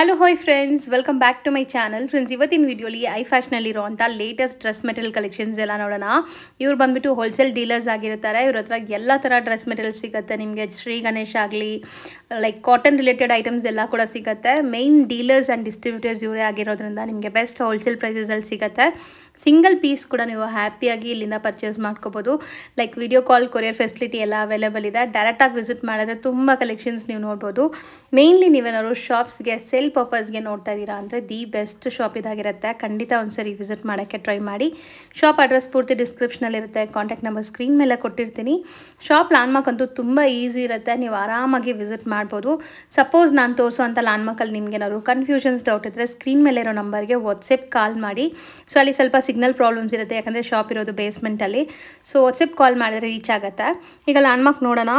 Hello ಹೋಯ್ friends welcome back to my channel friends ಇವತ್ತಿನ ವಿಡಿಯೋಲಿ ಐ ಫ್ಯಾಷನಲ್ಲಿರುವಂಥ ಲೇಟೆಸ್ಟ್ ಡ್ರೆಸ್ ಮೆಟೀರಿಯಲ್ ಕಲೆಕ್ಷನ್ಸ್ ಎಲ್ಲ ನೋಡೋಣ ಇವ್ರು ಬಂದುಬಿಟ್ಟು ಹೋಲ್ಸೇಲ್ ಡೀಲರ್ಸ್ ಆಗಿರ್ತಾರೆ ಇವ್ರ ಹತ್ರ ಎಲ್ಲ ಥರ ಡ್ರೆಸ್ ಮೆಟೀರಿಯಲ್ ಸಿಗುತ್ತೆ ನಿಮಗೆ ಶ್ರೀ ಗಣೇಶ್ ಆಗಲಿ ಲೈಕ್ ಕಾಟನ್ ರಿಲೇಟೆಡ್ ಐಟಮ್ಸ್ ಎಲ್ಲ ಕೂಡ ಸಿಗುತ್ತೆ ಮೇಯ್ನ್ ಡೀಲರ್ಸ್ ಆ್ಯಂಡ್ ಡಿಸ್ಟ್ರಿಬ್ಯೂಟರ್ಸ್ ಇವರೇ ಆಗಿರೋದ್ರಿಂದ ನಿಮಗೆ ಬೆಸ್ಟ್ ಹೋಲ್ಸೇಲ್ ಪ್ರೈಸಸಲ್ಲಿ ಸಿಗುತ್ತೆ ಸಿಂಗಲ್ ಪೀಸ್ ಕೂಡ ನೀವು ಹ್ಯಾಪಿಯಾಗಿ ಇಲ್ಲಿಂದ ಪರ್ಚೇಸ್ ಮಾಡ್ಕೋಬೋದು like video call courier facility ಎಲ್ಲ ಅವೈಲೇಬಲ್ ಇದೆ ಡೈರೆಕ್ಟಾಗಿ ವಿಸಿಟ್ ಮಾಡಿದ್ರೆ ತುಂಬ ಕಲೆಕ್ಷನ್ಸ್ ನೀವು ನೋಡ್ಬೋದು ಮೇಯ್ನ್ಲಿ ನೀವೇನಾದ್ರು ಶಾಪ್ಸ್ಗೆ ಸೆಲ್ ಪರ್ಪಸ್ಗೆ ನೋಡ್ತಾ ಇದ್ದೀರಾ ಅಂದರೆ ದಿ ಬೆಸ್ಟ್ ಶಾಪ್ ಇದಾಗಿರುತ್ತೆ ಖಂಡಿತ ಒಂದ್ಸರಿ ವಿಸಿಟ್ ಮಾಡೋಕ್ಕೆ ಟ್ರೈ ಮಾಡಿ ಶಾಪ್ ಅಡ್ರೆಸ್ ಪೂರ್ತಿ ಡಿಸ್ಕ್ರಿಪ್ಷನಲ್ಲಿರುತ್ತೆ ಕಾಂಟ್ಯಾಕ್ಟ್ ನಂಬರ್ ಸ್ಕ್ರೀನ್ ಮೇಲೆ ಕೊಟ್ಟಿರ್ತೀನಿ ಶಾಪ್ ಲ್ಯಾಂಡ್ಮಾರ್ಕ್ ಅಂತೂ ತುಂಬ ಈಸಿ ಇರುತ್ತೆ ನೀವು ಆರಾಮಾಗಿ ವಿಸಿಟ್ ಮಾಡ್ಬೋದು ಸಪೋಸ್ ನಾನು ಅಂತ ಲ್ಯಾಂಡ್ಮಾರ್ಕಲ್ಲಿ ನಿಮ್ಗೆ ಏನಾದ್ರು ಕನ್ಫ್ಯೂಷನ್ಸ್ ಡೌಟ್ ಇದ್ದರೆ ಸ್ಕ್ರೀನ್ ಮೇಲೆ ಇರೋ ನಂಬರ್ಗೆ ವಾಟ್ಸಪ್ ಕಾಲ್ ಮಾಡಿ ಸೊ ಅಲ್ಲಿ ಸ್ವಲ್ಪ ಸಿಗ್ನಲ್ ಪ್ರಾಬ್ಲಮ್ಸ್ ಇರುತ್ತೆ ಯಾಕಂದರೆ ಶಾಪ್ ಇರೋದು ಬೇಸ್ಮೆಂಟಲ್ಲಿ ಸೊ ವಾಟ್ಸಪ್ ಕಾಲ್ ಮಾಡಿದ್ರೆ ರೀಚ್ ಆಗುತ್ತೆ ಈಗ ಲ್ಯಾಂಡ್ಮಾರ್ಕ್ ನೋಡೋಣ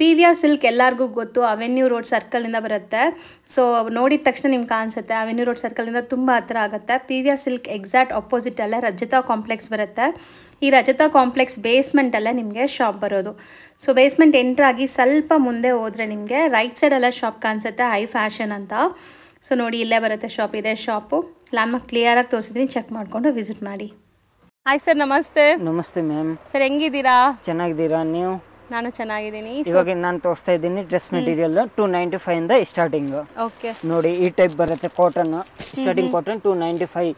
ಪಿ ವಿ ಆರ್ ಸಿಲ್ಕ್ ಎಲ್ಲರಿಗೂ ಗೊತ್ತು ಅವೆನ್ಯೂ ರೋಡ್ ಸರ್ಕಲಿಂದ ಬರುತ್ತೆ ಸೊ ನೋಡಿದ ತಕ್ಷಣ ನಿಮ್ಗೆ ಕಾಣಿಸುತ್ತೆ ಅವೆನ್ಯೂ ರೋಡ್ ಸರ್ಕಲಿಂದ ತುಂಬ ಹತ್ತಿರ ಆಗುತ್ತೆ P V R silk exact ಅಪೋಸಿಟಲ್ಲೇ ರಜತಾ ಕಾಂಪ್ಲೆಕ್ಸ್ ಬರುತ್ತೆ ಈ ರಜತಾ ಕಾಂಪ್ಲೆಕ್ಸ್ ಬೇಸ್ಮೆಂಟಲ್ಲೇ ನಿಮಗೆ ಶಾಪ್ ಬರೋದು ಸೊ ಬೇಸ್ಮೆಂಟ್ ಎಂಟ್ರಾಗಿ ಸ್ವಲ್ಪ ಮುಂದೆ ಹೋದರೆ ನಿಮಗೆ ರೈಟ್ ಸೈಡೆಲ್ಲ ಶಾಪ್ ಕಾಣಿಸುತ್ತೆ ಹೈ ಫ್ಯಾಷನ್ ಅಂತ ಸೊ ನೋಡಿ ಇಲ್ಲೇ ಬರುತ್ತೆ ಶಾಪ್ ಇದೆ ಶಾಪು ಕ್ಲಿಯರ್ ಆಗಿ ತೋರಿಸಿದ್ರಿ ಚೆಕ್ ಮಾಡ್ಕೊಂಡು ವಿಸಿಟ್ ಮಾಡಿ ಹಾಯ್ ಸರ್ ನಮಸ್ತೆ ನಮಸ್ತೆ ಮ್ಯಾಮ್ ಸರ್ ಹೆಂಗಿದ್ದೀರಾ ಚೆನ್ನಾಗಿದ್ದೀರಾ ನೀವು ನಾನು ಚೆನ್ನಾಗಿದ್ದೀನಿ ಇವಾಗ ನಾನು ತೋರಿಸ್ತಾ ಇದ್ದೀನಿ dress material two ninety five ಇಂದ ಸ್ಟಾರ್ಟಿಂಗ್ ಓಕೆ ನೋಡಿ ಈ ಟೈಪ್ ಬರುತ್ತೆ cotton starting cotton two ninety five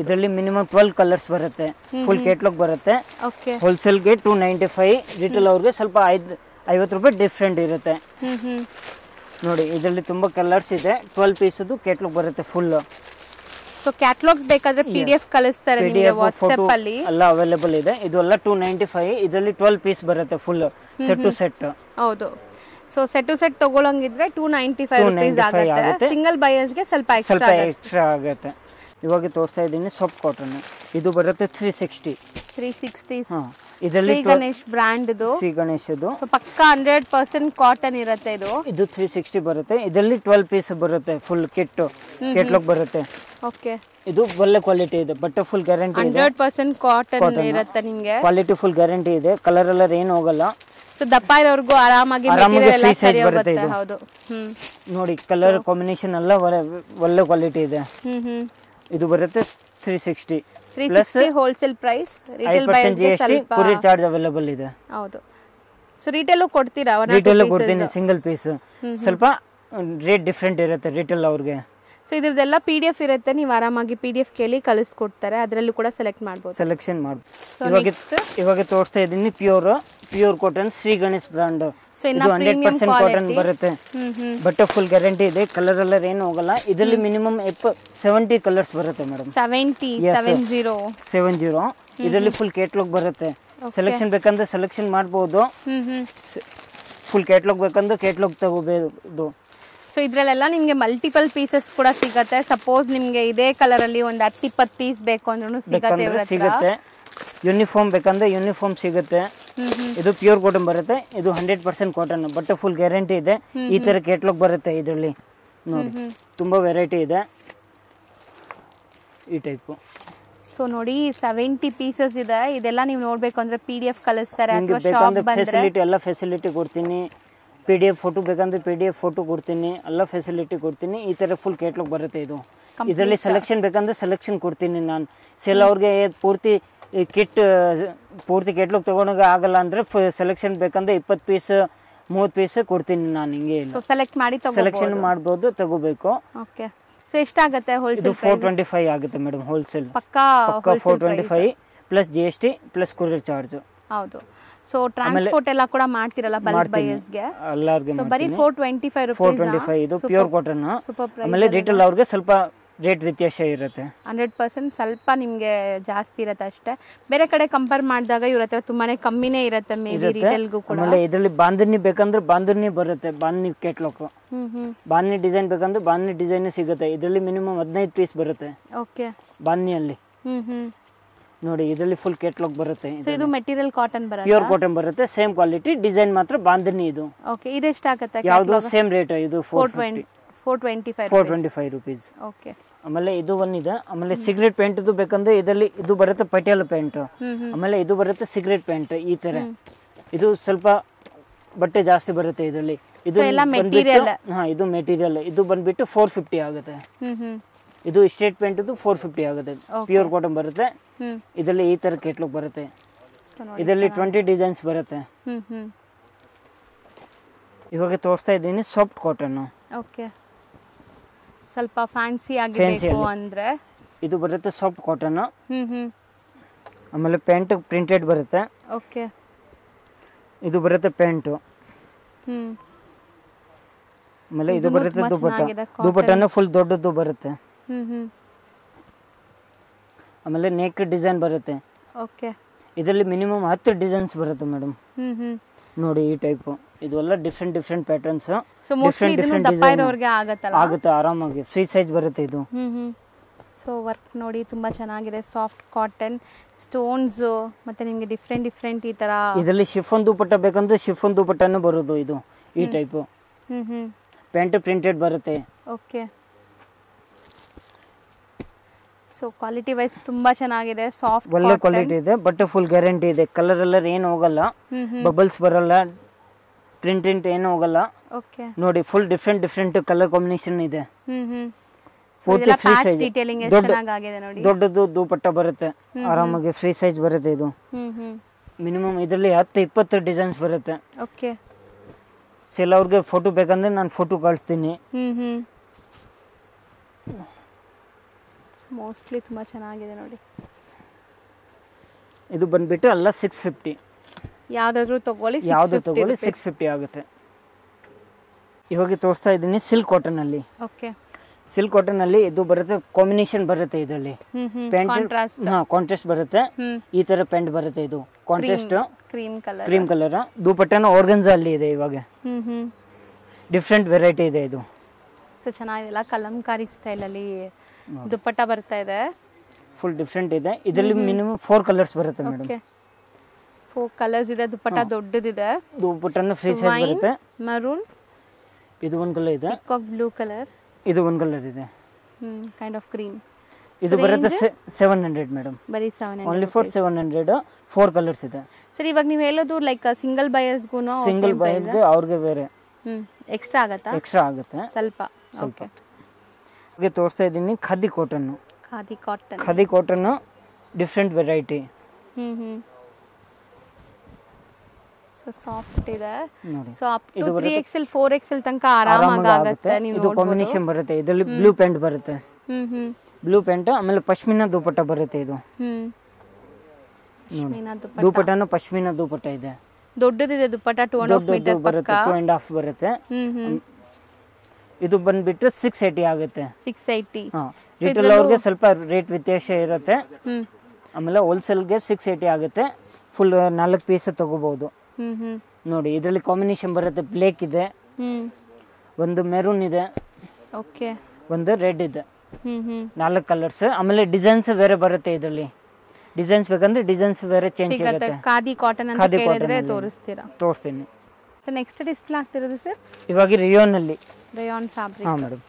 ಇದರಲ್ಲಿ ಮಿನಿಮಮ್ ಟ್ವೆಲ್ ಕಲರ್ಸ್ ಬರುತ್ತೆ ಫುಲ್ ಕೇಟ್ಲಾಗ್ ಬರುತ್ತೆ ಹೋಲ್ಸೇಲ್ಗೆ ಟೂ ನೈಂಟಿ ಫೈವ್ ರಿಟೇಲ್ ಅವ್ರಿಗೆ ಸ್ವಲ್ಪ ಐದು ಐವತ್ತು ರೂಪಾಯಿ ಡಿಫ್ರೆಂಟ್ ಇರುತ್ತೆ ನೋಡಿ ಇದರಲ್ಲಿ ತುಂಬ ಕಲರ್ಸ್ ಇದೆ ಟ್ವೆಲ್ ಪೀಸದು ಕೇಟ್ಲಾಗ್ ಬರುತ್ತೆ ಫುಲ್ಲು ಸೊ ಕ್ಯಾಟ್ಲಾಗ್ಸ್ ಬೇಕಾದ್ರೆ ಪಿ ಡಿ ಎಫ್ ಕಳಿಸ್ತಾರೆ ನಿಮಗೆ ವಾಟ್ಸ್ಆಪ್ ಅಲ್ಲಿ ಎಲ್ಲ ಅವೈಲೇಬಲ್ ಇದೆ ಇದೆಲ್ಲ ಟೂ ನೈಂಟಿ ಫೈವ್ ಇದರಲ್ಲಿ ಟ್ವೆಲ್ ಪೀಸ್ ಬರುತ್ತೆ ಫುಲ್ ಸೆಟ್ ಟು ಸೆಟ್ ಹೌದು ಸೊ ಸೆಟ್ ಟು ಸೆಟ್ ತಗೊಳಂಗಿದ್ರೆ ಟೂ ನೈಂಟಿ ಫೈವ್ ರುಪೀಸ್ ಆಗುತ್ತೆ ಸಿಂಗಲ್ ಬೈಯರ್ಸ್ಗೆ ಸ್ವಲ್ಪ ಸ್ವಲ್ಪ ಎಕ್ಸ್ಟ್ರಾ ಆಗುತ್ತೆ ಇವಾಗ ತೋರಿಸ್ತಾ ಇದ್ದೀನಿ ಸೊಪ್ ಕಾಟನ್ ಇದು ಬರುತ್ತೆ ತ್ರೀ ಸಿಕ್ಸ್ಟಿ ತ್ರೀ ಸಿಕ್ಸ್ಟಿ ಹಾಂ ಇದರಲ್ಲಿ ಗಣೇಶ್ ಬ್ರ್ಯಾಂಡ್ ಶ್ರೀ ಗಣೇಶದು ಪಕ್ಕ ಹಂಡ್ರೆಡ್ ಪರ್ಸೆಂಟ್ ಕಾಟನ್ ಇರುತ್ತೆ ಇದು ಇದು ತ್ರೀ ಸಿಕ್ಸ್ಟಿ ಬರುತ್ತೆ ಇದರಲ್ಲಿ ಟ್ವೆಲ್ ಪೀಸ್ ಬರುತ್ತೆ ಫುಲ್ ಕಿಟ್ ಕೆಟ್ಲಾಗ್ ಬರುತ್ತೆ ಓಕೆ ಇದು ಒಳ್ಳೆ ಕ್ವಾಲಿಟಿ ಇದೆ ಬಟ್ ಫುಲ್ ಗ್ಯಾರಂಟಿ ಇದೆ 100% ಕಾಟನ್ ಇರುತ್ತೆ ನಿಮಗೆ ಕ್ವಾಲಿಟಿ ಫುಲ್ ಗ್ಯಾರಂಟಿ ಇದೆ ಕಲರ್ ಎಲ್ಲ ರೇನ್ ಹೋಗಲ್ಲ ಸೊ ದಪ್ಪ ಇರೋರ್ಗೂ ಆರಾಮಾಗಿ ಬರುತ್ತೆ ಹೌದು ನೋಡಿ ಕಲರ್ ಕಾಂಬಿನೇಷನ್ ಎಲ್ಲ ಒಳ್ಳೆ ಕ್ವಾಲಿಟಿ ಇದೆ ಇದು ಬರುತ್ತೆ 360 plus wholesale price retail courier charge available ಇದೆ ಹೌದು ಸೊ ರಿಟೇಲು ಕೊಡ್ತೀರಾ ರಿಟೇಲ್ ಕೊಡ್ತೀನಿ ಸಿಂಗಲ್ ಪೀಸ್ ಸ್ವಲ್ಪ ರೇಟ್ ಡಿಫ್ರೆಂಟ್ ಇರುತ್ತೆ ರಿಟೇಲ್ ಅವ್ರಿಗೆ ಸೊ ಇದ್ರದ್ದೆಲ್ಲ ಪಿ ಡಿ ಎಫ್ ಇರುತ್ತೆ ನೀವು ಆರಾಮಾಗಿ ಪಿ ಡಿ ಎಫ್ ಕೇಳಿ ಕಳಿಸ್ಕೊಡ್ತಾರೆ ಅದರಲ್ಲೂ ಕೂಡ ಸೆಲೆಕ್ಟ್ ಮಾಡ್ಬೋದು ಸೆಲೆಕ್ಷನ್ ಮಾಡ್ಬೋದು ಇವಾಗ ಇವಾಗ ತೋರಿಸ್ತಾ ಇದ್ದೀನಿ pure pure cotton Shri Ganesh brand percent ಬರುತ್ತೆ ಬಟ್ಟೆ ಫುಲ್ ಗ್ಯಾರಂಟಿ ಇದೆ ಕಲರ್ ಎಲ್ಲ ಏನು ಹೋಗಲ್ಲ ಇದರಲ್ಲಿ ಮಿನಿಮಮ್ ಸೆವೆಂಟಿ ಕಲರ್ಸ್ ಬರುತ್ತೆ ಮೇಡಮ್ ಸೆವೆನ್ ಜೀರೋ ಇದರಲ್ಲಿ ಫುಲ್ ಕೇಟ್ಲಾಗ್ ಬರುತ್ತೆ ಸೆಲೆಕ್ಷನ್ ಬೇಕಂದ್ರೆ ಸೆಲೆಕ್ಷನ್ ಮಾಡಬಹುದು ಫುಲ್ ಕೇಟ್ಲಾಗ್ ಬೇಕಂದ್ರೆ ಕೇಟ್ಲಾಗ್ ತಗೋಬೇಕು ಸೊ ಇದರಲ್ಲೆಲ್ಲ ನಿಮಗೆ ಮಲ್ಟಿಪಲ್ ಪೀಸಸ್ ಕೂಡ ಸಿಗುತ್ತೆ ಸಪೋಸ್ ನಿಮಗೆ ಇದೇ ಕಲರ್ ಅಲ್ಲಿ ಒಂದು ಹತ್ತಿಪ್ಪತ್ತು ಪೀಸ್ ಬೇಕು ಅಂದ್ರೂ ಸಿಗುತ್ತೆ ಸಿಗುತ್ತೆ ಯೂನಿಫಾರ್ಮ್ ಬೇಕಂದ್ರೆ ಯೂನಿಫಾರ್ಮ್ ಸಿಗುತ್ತೆ ಇದು ಪ್ಯೂರ್ ಕಾಟನ್ ಬರುತ್ತೆ ಇದು hundred percent cotton but full guarantee ಇದೆ ಈ ತರ ಕೆಟ್ಲಾಗ್ ಬರುತ್ತೆ ಇದರಲ್ಲಿ ನೋಡಿ ತುಂಬಾ ವೆರೈಟಿ ಇದೆ ಈ ಟೈಪ್ ಸೊ ನೋಡಿ ಸೆವೆಂಟಿ ಪೀಸಸ್ ಇದೆ ಇದೆಲ್ಲ ನೀವು ನೋಡಬೇಕು ಅಂದ್ರೆ ಪಿ ಡಿ ಎಫ್ ಕಲಿಸ್ತಾರೆ ಫೆಸಿಲಿಟಿ ಎಲ್ಲ ಫೆಸಿಲಿಟಿ ಕೊಡ್ತೀನಿ ಪಿ ಡಿ ಎಫ್ ಫೋಟೋ ಬೇಕಂದ್ರೆ ಪಿ ಡಿ ಎಫ್ ಫೋಟೋ ಕೊಡ್ತೀನಿ ಎಲ್ಲ ಫೆಸಿಲಿಟಿ ಕೊಡ್ತೀನಿ ಈ ತರ ಫುಲ್ ಕೆಟ್ಲಾಗ್ ಬರುತ್ತೆ ಇದು ಇದರಲ್ಲಿ ಸೆಲೆಕ್ಷನ್ ಬೇಕಂದ್ರೆ ಸೆಲೆಕ್ಷನ್ ಕೊಡ್ತೀನಿ ನಾನು ಸೆಲ್ ಅವ್ರಿಗೆ ಪೂರ್ತಿ ಈ ಕಿಟ್ ಪೂರ್ತಿ ಕೆಟ್ಲುಕ್ ತೊಗೊಳಗೆ ಆಗಲ್ಲ ಅಂದರೆ ಸೆಲೆಕ್ಷನ್ ಬೇಕಂದ್ರೆ ಇಪ್ಪತ್ತು ಪೀಸ್ ಮೂವತ್ತು ಪೀಸ್ ಕೊಡ್ತೀನಿ ನಾನು ಹಿಂಗೆ ಸೆಲೆಕ್ಟ್ ಮಾಡಿ ಸೆಲೆಕ್ಷನ್ ಮಾಡ್ಬೋದು ತಗೋಬೇಕು ಓಕೆ ಸೊ ಎಷ್ಟಾಗುತ್ತೆ ಹೋಲ್ಸೇಲ್ ಇದು ಫೋರ್ ಟ್ವೆಂಟಿ ಫೈವ್ ಆಗುತ್ತೆ ಮೇಡಮ್ ಹೋಲ್ಸೇಲ್ ಪಕ್ಕಾ ಪಕ್ಕಾ four twenty five plus G S T plus courier charge ಹೌದು ಸೊ ಟ್ರಾನ್ಸ್ಪೋರ್ಟ್ ಎಲ್ಲ ಕೂಡ ಮಾಡ್ತಿರಲ್ಲ ಬಲ್ಕ್ ಗೆ ಎಲ್ಲರಿಗೆ ಸೊ ಬರಿ 425 ರೂಪಾಯಿ 425 ಇದು ಪ್ಯೂರ್ ಕಾಟನ್ ಆಮೇಲೆ ರಿಟೇಲ್ ಅವರಿಗೆ ಸ್ವಲ್ಪ ರೇಟ್ ವ್ಯತ್ಯಾಸ ಇರುತ್ತೆ ಹಂಡ್ರೆಡ್ ಪರ್ಸೆಂಟ್ ಸ್ವಲ್ಪ ನಿಮಗೆ ಜಾಸ್ತಿ ಇರುತ್ತೆ ಅಷ್ಟೇ ಬೇರೆ ಕಡೆ ಕಂಪೇರ್ ಮಾಡಿದಾಗ ಇವ್ರ ಹತ್ರ ತುಂಬಾನೇ ಕಮ್ಮಿನೇ ಇರುತ್ತೆ ಕೂಡ ಆಮೇಲೆ ಇದರಲ್ಲಿ ಬಾಂಧನಿ ಬೇಕಂದ್ರೆ ಬಾಂಧನಿ ಬರುತ್ತೆ ಬಾಂಧನಿ ಕೆಟ್ಲಾಕು ಬಾಂಧನಿ ಡಿಸೈನ್ ಬೇಕಂದ್ರೆ ಬಾಂಧನಿ ಡಿಸೈನ್ ಸಿಗುತ್ತೆ ಇದರಲ್ಲಿ ಮಿನಿಮಮ್ ಹದಿನೈದು ಪೀಸ್ ಬರುತ್ತೆ ಓಕೆ ಬಾಂಧನಿಯಲ್ಲಿ ನೋಡಿ ಇದರಲ್ಲಿ ಫುಲ್ ಕೆಟ್ಲಾಗ್ ಬರುತ್ತೆ ಇದು ಮೆಟೀರಿಯಲ್ ಕಾಟನ್ ಬರುತ್ತೆ ಪ್ಯೂರ್ ಕಾಟನ್ ಬರುತ್ತೆ ಸೇಮ್ ಕ್ವಾಲಿಟಿ ಡಿಸೈನ್ ಮಾತ್ರ ಬಾಂಧನಿ ಇದು ಓಕೆ ಇದೆಷ್ಟಾಗುತ್ತೆ ಯಾವುದು ಸೇಮ್ ರೇಟ್ ಇದು four twenty four twenty five four twenty five rupees okay ಆಮೇಲೆ ಇದು ಒಂದಿದೆ ಆಮೇಲೆ ಸಿಗರೇಟ್ ಪೇಂಟ್ದು ಬೇಕಂದ್ರೆ ಇದರಲ್ಲಿ ಇದು ಬರುತ್ತೆ ಪಟೇಲ್ ಪೇಂಟು ಆಮೇಲೆ ಇದು ಬರುತ್ತೆ ಸಿಗರೇಟ್ ಪೇಂಟ್ ಈ ತರ ಇದು ಸ್ವಲ್ಪ ಬಟ್ಟೆ ಜಾಸ್ತಿ ಬರುತ್ತೆ ಇದರಲ್ಲಿ ಇದು ಹಾ ಇದು ಮೆಟೀರಿಯಲ್ ಇದು ಬಂದ್ಬಿಟ್ಟು ಫೋರ್ ಫಿಫ್ಟಿ ಆಗುತ್ತೆ ಇದು ಸ್ಟೇಟ್ ಪೇಂಟ್ದು ಫೋರ್ ಫಿಫ್ಟಿ ಆಗುತ್ತೆ ಪ್ಯೂರ್ ಕಾಟನ್ ಬರುತ್ತೆ ಇದರಲ್ಲಿ ಈ ತರ ಕೆಟ್ಲಾಗ್ ಬರುತ್ತೆ ಇದರಲ್ಲಿ ಟ್ವೆಂಟಿ ಡಿಸೈನ್ಸ್ ಬರುತ್ತೆ ಇವಾಗ ತೋರಿಸ್ತಾ ಇದ್ದೀನಿ ಸಾಫ್ಟ್ ಕಾಟನ್ ಓಕೆ ಸ್ವಲ್ಪ ಫ್ಯಾನ್ಸಿ ಆಗಿರಬೇಕು ಅಂದ್ರೆ ಇದು ಬರುತ್ತೆ ಸಾಫ್ಟ್ ಕಾಟನ್ ಹ್ಮ್ ಹ್ಮ್ ಆಮೇಲೆ ಪ್ಯಾಂಟ್ ಪ್ರಿಂಟೆಡ್ ಬರುತ್ತೆ ಓಕೆ ಇದು ಬರುತ್ತೆ ಪ್ಯಾಂಟ್ ಹ್ಮ್ ಆಮೇಲೆ ಇದು ಬರುತ್ತೆ ದುಪಟ್ಟ ದುಪಟ್ಟನ ಫುಲ್ ದೊಡ್ಡದು ಬರುತ್ತೆ ಹ್ಮ್ ಹ್ಮ್ ಆಮೇಲೆ ನೆಕ್ ಡಿಸೈನ್ ಬರುತ್ತೆ ಓಕೆ ಇದರಲ್ಲಿ ಮಿನಿಮಮ್ ಹತ್ತು ಡಿಸೈನ್ಸ್ ಬರುತ್ತೆ ಮೇಡಮ್ ಹ್ಮ್ ಹ್ಮ್ ನೋಡಿ ಈ ಟೈಪ್ ಇದೆಲ್ಲ different different patterns different different ಆಗುತ್ತೆ ಆರಾಮಾಗಿ ಫ್ರೀ ಸೈಜ್ ಬರುತ್ತೆ ಇದು ಸೊ ವರ್ಕ್ ನೋಡಿ ತುಂಬಾ ಚೆನ್ನಾಗಿದೆ ಸಾಫ್ಟ್ ಕಾಟನ್ ಸ್ಟೋನ್ಸ್ ಮತ್ತೆ ನಿಮಗೆ ಡಿಫ್ರೆಂಟ್ ಡಿಫ್ರೆಂಟ್ ಈ ತರ ಇದರಲ್ಲಿ ಶಿಫನ್ ದುಪಟ್ಟ ಬೇಕಂದ್ರೆ ಶಿಫನ್ ದುಪಟ್ಟನ ಬರೋದು ಇದು ಈ ಟೈಪ್ ಪ್ಯಾಂಟ್ ಪ್ರಿಂಟೆಡ್ ಬರುತ್ತೆ ಓಕೆ ಸೊ ಕ್ವಾಲಿಟಿ ವೈಸ್ ತುಂಬಾ ಚೆನ್ನಾಗಿದೆ ಸಾಫ್ಟ್ ಒಳ್ಳೆ ಕ್ವಾಲಿಟಿ ಇದೆ ಬಟ್ ಫುಲ್ ಗ್ಯಾರಂಟಿ ಇದೆ ಕಲರ್ ಎಲ್ಲ ಏನು ಹೋಗಲ್ಲ ಬಬಲ್ಸ್ ಬರಲ್ಲ ಪ್ರಿಂಟ್ ಪ್ರಿಂಟ್ ಏನು ಹೋಗಲ್ಲ ನೋಡಿ full different different colour combination ಇದೆ ಫ್ರೀ ಸೈಜ್ ದೊಡ್ಡದು ದುಪಟ್ಟ ಬರುತ್ತೆ ಆರಾಮಾಗಿ ಫ್ರೀ ಸೈಜ್ ಬರುತ್ತೆ ಇದು ಮಿನಿಮಮ್ ಇದರಲ್ಲಿ ಹತ್ತು ಇಪ್ಪತ್ತು ಡಿಸೈನ್ಸ್ ಬರುತ್ತೆ ಓಕೆ ಸೆಲ್ ಅವ್ರಿಗೆ ಫೋಟೋ ಬೇಕಂದ್ರೆ ನಾನು ಫೋಟೋ ಕಳಿಸ್ತೀನಿ ಮೋಸ್ಟ್ಲಿ ತುಂಬಾ ಚೆನ್ನಾಗಿದೆ ನೋಡಿ ಇದು ಬಂದ್ಬಿಟ್ಟು ಅಲ್ಲ ಸಿಕ್ಸ್ ಫಿಫ್ಟಿ ಯಾವ್ದಾದ್ರು ತಗೊಳ್ಳಿ ಯಾವುದು ತಗೊಳ್ಳಿ ಸಿಕ್ಸ್ ಫಿಫ್ಟಿ ಆಗುತ್ತೆ ಇವಾಗ ತೋರಿಸ್ತಾ ಇದ್ದೀನಿ ಸಿಲ್ಕ್ ಕಾಟನ್ ಅಲ್ಲಿ ಓಕೆ ಸಿಲ್ಕ್ ಕಾಟನ್ ಅಲ್ಲಿ ಇದು ಬರುತ್ತೆ ಕಾಂಬಿನೇಷನ್ ಬರುತ್ತೆ ಇದರಲ್ಲಿ ಪ್ಯಾಂಟ್ ಹಾ ಕಾಂಟ್ರಾಸ್ಟ್ ಬರುತ್ತೆ ಈ ತರ ಪ್ಯಾಂಟ್ ಬರುತ್ತೆ ಇದು contrast cream colour cream colour ದುಪಟ್ಟನ ಆರ್ಗನ್ಸ್ ಅಲ್ಲಿ ಇದೆ ಇವಾಗ ಡಿಫ್ರೆಂಟ್ ವೆರೈಟಿ ಇದೆ ಇದು ಸೊ ಚೆನ್ನಾಗಿದೆಲ್ಲ ಕಲಂಕಾರಿ ಸ್ಟೈಲ್ ಅಲ್ಲಿ ದುಪ್ಪಟ್ಟ ಬರ್ತಾ ಇದೆ ಫುಲ್ ಡಿಫ್ರೆಂಟ್ ಇದೆ ಇದರಲ್ಲಿ ಮಿನಿಮಮ್ ಫೋರ್ ಕಲರ್ಸ್ ಬರುತ್ತೆ ಮೇಡಮ್ ಫೋರ್ ಕಲರ್ಸ್ ಇದೆ ದುಪ್ಪಟ್ಟ ದೊಡ್ಡದಿದೆ ದುಪ್ಪಟ್ಟನು ಫ್ರೀ ಸೈಜ್ ಬರುತ್ತೆ ಮರೂನ್ ಇದು ಒಂದು ಕಲರ್ ಇದೆ ಕಾಕ್ ಬ್ಲೂ ಕಲರ್ ಇದು ಒಂದು ಕಲರ್ ಇದೆ ಕೈಂಡ್ ಆಫ್ ಗ್ರೀನ್ ಇದು ಬರುತ್ತೆ 700 ಮೇಡಂ ಬರಿ 700 ಓನ್ಲಿ ಫಾರ್ 700 ಫೋರ್ ಕಲರ್ಸ್ ಇದೆ ಸರ್ ಇವಾಗ ನೀವು ಹೇಳೋದು ಲೈಕ್ ಸಿಂಗಲ್ ಗೂನೋ ಸಿಂಗಲ್ ಗೆ ಅವರಿಗೆ ಬೇರೆ ಹ್ಮ್ ಎಕ್ಸ್ಟ್ರಾ ಆಗುತ್ತಾ ಎಕ್ಸ್ಟ್ರಾ ಆಗುತ್ತೆ ಸ್ವಲ್ಪ ಓಕೆ ಹಾಗೆ ತೋರಿಸ್ತಾ ಇದ್ದೀನಿ khadi cotton khadi cotton khadi cotton different variety ಹ್ಮ್ ಹ್ಮ್ ಸೊ ಸಾಫ್ಟ್ ಇದೆ so up to 3XL 4XL ತನಕ ಆರಾಮಾಗಿ ಆಗುತ್ತೆ ಇದು ಕಾಂಬಿನೇಷನ್ ಬರುತ್ತೆ ಇದರಲ್ಲಿ ಬ್ಲೂ ಪ್ಯಾಂಟ್ ಬರುತ್ತೆ ಹ್ಮ್ ಹ್ಮ್ ಬ್ಲೂ ಪ್ಯಾಂಟ್ ಆಮೇಲೆ ಪಶ್ಮಿನಾ ದುಪಟ್ಟ ಬರುತ್ತೆ ಇದು ಹ್ಮ್ ದುಪಟ್ಟನು ಪಶ್ಮಿನಾ ದುಪಟ್ಟ ಇದೆ ದೊಡ್ಡದಿದೆ ದುಪಟ್ಟ 2 1/2 ಮೀಟರ್ ಬರುತ್ತೆ 2 1 2 ಬರುತ್ತೆ ಇದು ಬಂದ್ಬಿಟ್ಟು ಸಿಕ್ಸ್ ಏಯ್ಟಿ ಆಗುತ್ತೆ ಸಿಕ್ಸ್ ಏಯ್ಟಿ ರಿಟೇಲ್ ಅವ್ರಿಗೆ ಸ್ವಲ್ಪ ರೇಟ್ ವ್ಯತ್ಯಾಸ ಇರುತ್ತೆ ಆಮೇಲೆ ಹೋಲ್ಸೇಲ್ಗೆ ಸಿಕ್ಸ್ ಏಯ್ಟಿ ಆಗುತ್ತೆ ಫುಲ್ ನಾಲ್ಕು ಪೀಸ್ ತಗೋಬಹುದು ನೋಡಿ ಇದರಲ್ಲಿ ಕಾಂಬಿನೇಷನ್ ಬರುತ್ತೆ ಬ್ಲೇಕ್ ಇದೆ ಒಂದು ಮೆರೂನ್ ಇದೆ ಓಕೆ ಒಂದು ರೆಡ್ ಇದೆ ನಾಲ್ಕು ಕಲರ್ಸ್ ಆಮೇಲೆ ಡಿಸೈನ್ಸ್ ಬೇರೆ ಬರುತ್ತೆ ಇದರಲ್ಲಿ ಡಿಸೈನ್ಸ್ ಬೇಕಂದ್ರೆ ಡಿಸೈನ್ಸ್ ಬೇರೆ ಚೇಂಜ್ ಆಗುತ್ತೆ ಖಾದಿ ಕಾಟನ್ ಖಾದಿ ಕಾಟನ್ ತೋರಿಸ್ತೀರಾ ತೋರಿಸ್ತೀನಿ ಸರ್ ನೆಕ್ಸ್ಟ್ ಡಿಸ್ಪ್ಲೇ ಆಗ್ತಿರೋದು ಸರ್ ಇವಾಗ ರಿಯೋನ್ ಅಲ್ಲಿ ರಿಯೋನ್ ಫ್ಯಾಬ್ರಿಕ್ ಹಾ ಮೇಡಮ್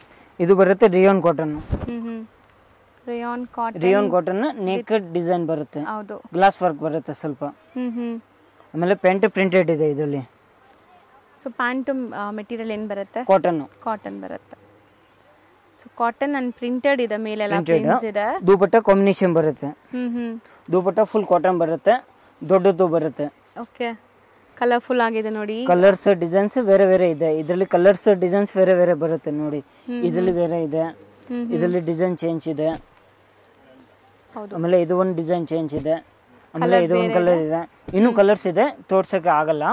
ಇದು ಬರುತ್ತೆ ರಿಯೋನ್ ಕಾಟನ್ ಹ್ಮ್ rayon cotton rayon cotton naked design ಬರುತ್ತೆ ಹೌದು ಗ್ಲಾಸ್ ವರ್ಕ್ ಬರುತ್ತೆ ಸ್ವಲ್ಪ ಹ್ಮ್ ಹ್ಮ್ ಆಮೇಲೆ ಪ್ಯಾಂಟ್ ಪ್ರಿಂಟೆಡ್ ಇದೆ ಇದರಲ್ಲಿ ಸೊ ಪ್ಯಾಂಟ್ ಮೆಟೀರಿಯಲ್ ಏನು ಬರುತ್ತೆ ಕಾಟನ್ ಕಾಟನ್ ಬರುತ್ತೆ ಸೊ ಕಾಟನ್ ಅಂಡ್ ಪ್ರಿಂಟೆಡ್ ಇದೆ ಮೇಲೆಲ್ಲ ಪ್ರಿಂಟ್ಸ್ ಇದೆ ದುಪಟ್ಟ ಕಾಂಬಿನೇಷನ್ ಬರುತ್ತೆ ದುಪಟ್ಟ ಫುಲ್ ಕಾಟನ್ ಬರುತ್ತೆ ದೊಡ್ಡದು ಬರುತ್ತೆ ಓಕೆ ಕಲರ್ಫುಲ್ ಆಗಿದೆ ನೋಡಿ ಕಲರ್ಸ್ ಡಿಸೈನ್ಸ್ ಬೇರೆ ಬೇರೆ ಇದೆ ಇದರಲ್ಲಿ ಕಲರ್ಸ್ ಡಿಸೈನ್ಸ್ ಬೇರೆ ಬೇರೆ ಬರುತ್ತೆ ನೋಡಿ ಇದರಲ್ಲಿ ಬೇರೆ ಇದೆ ಇದರಲ್ಲಿ ಡಿಸೈನ್ ಚೇಂಜ್ ಇದೆ ಆಮೇಲೆ ಇದು ಒಂದು ಡಿಸೈನ್ ಚೇಂಜ್ ಇದೆ ಆಮೇಲೆ ಇದು ಒಂದು ಕಲರ್ ಇದೆ ಇನ್ನು ಕಲರ್ಸ್ ಇದೆ ತೋರ್ಸೋಕೆ ಆಗಲ್ಲ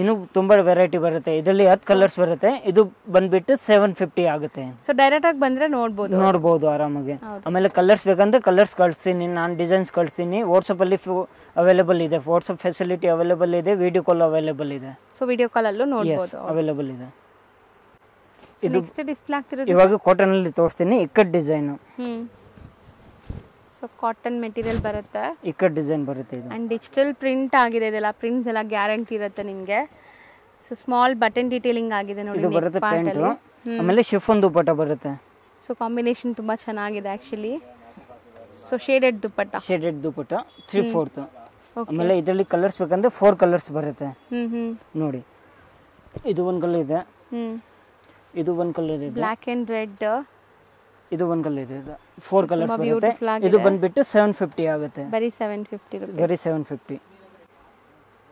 ಇನ್ನು ತುಂಬಾ ವೆರೈಟಿ ಬರುತ್ತೆ ಇದರಲ್ಲಿ ಹತ್ತು ಕಲರ್ಸ್ ಬರುತ್ತೆ ಇದು ಬಂದ್ಬಿಟ್ಟು ಸೆವೆನ್ ಫಿಫ್ಟಿ ಆಗುತ್ತೆ ಸೊ ಡೈರೆಕ್ಟ್ ಆಗಿ ಬಂದ್ರೆ ನೋಡ್ಬೋದು ನೋಡ್ಬೋದು ಆರಾಮಾಗಿ ಆಮೇಲೆ ಕಲರ್ಸ್ ಬೇಕಂದ್ರೆ ಕಲರ್ಸ್ ಕಳಿಸ್ತೀನಿ ನಾನು ಡಿಸೈನ್ಸ್ ಕಳಿಸ್ತೀನಿ ಅಲ್ಲಿ ಅವೈಲೇಬಲ್ ಇದೆ ವಾಟ್ಸಪ್ ಫೆಸಿಲಿಟಿ ಅವೈಲೇಬಲ್ ಇದೆ ವಿಡಿಯೋ ಕಾಲ್ ಅವೈಲೇಬಲ್ ಇದೆ ಸೊ ವಿಡಿಯೋ ಕಾಲ್ ಅಲ್ಲೂ ನೋಡ್ಬೋದು ಅವೈಲೇಬಲ್ ಇದೆ ಇವಾಗ ಕಾಟನ್ ಅಲ್ಲಿ ತೋರಿಸ್ತೀನಿ ikat design so cotton material ಬರುತ್ತೆ ಇಕ್ಕಟ್ ಡಿಸೈನ್ ಬರುತ್ತೆ ಇದು ಅಂಡ್ ಡಿಜಿಟಲ್ ಪ್ರಿಂಟ್ ಆಗಿದೆ ಇದೆಲ್ಲ ಪ್ರಿಂಟ್ಸ್ ಎಲ್ಲ ಗ್ಯಾರಂಟಿ ಇರುತ್ತೆ ನಿಮಗೆ ಸೊ ಸ್ಮಾಲ್ ಬಟನ್ ಡೀಟೇಲಿಂಗ್ ಆಗಿದೆ ನೋಡಿ ಇದು ಬರುತ್ತೆ ಪ್ಯಾಂಟು ಆಮೇಲೆ ಶಿಫನ್ ದುಪಟ್ಟಾ ಬರುತ್ತೆ ಸೊ ಕಾಂಬಿನೇಷನ್ ತುಂಬ ಚೆನ್ನಾಗಿದೆ actually so shaded dupatta shaded dupatta three fourth ಆಮೇಲೆ ಇದರಲ್ಲಿ ಕಲರ್ಸ್ ಬೇಕಂದ್ರೆ ಫೋರ್ ಕಲರ್ಸ್ ಬರುತ್ತೆ ನೋಡಿ ಇದು ಒಂದು ಕಲರ್ ಇದೆ ಇದು ಒಂದು ಕಲರ್ ಇದೆ ಬ್ಲ್ಯಾಕ್ ಆ್ಯಂಡ್ ರೆಡ್ ಇದು ಒಂದು ಕಲರ್ ಇದೆ ಫೋರ್ ಕಲರ್ಸ್ ಬರುತ್ತೆ ಇದು ಬಂದ್ಬಿಟ್ಟು ಸೆವೆನ್ ಫಿಫ್ಟಿ ಆಗುತ್ತೆ ಬರೀ ಸೆವೆನ್ ಫಿಫ್ಟಿ ಬರೀ ಸೆವೆನ್ ಫಿಫ್ಟಿ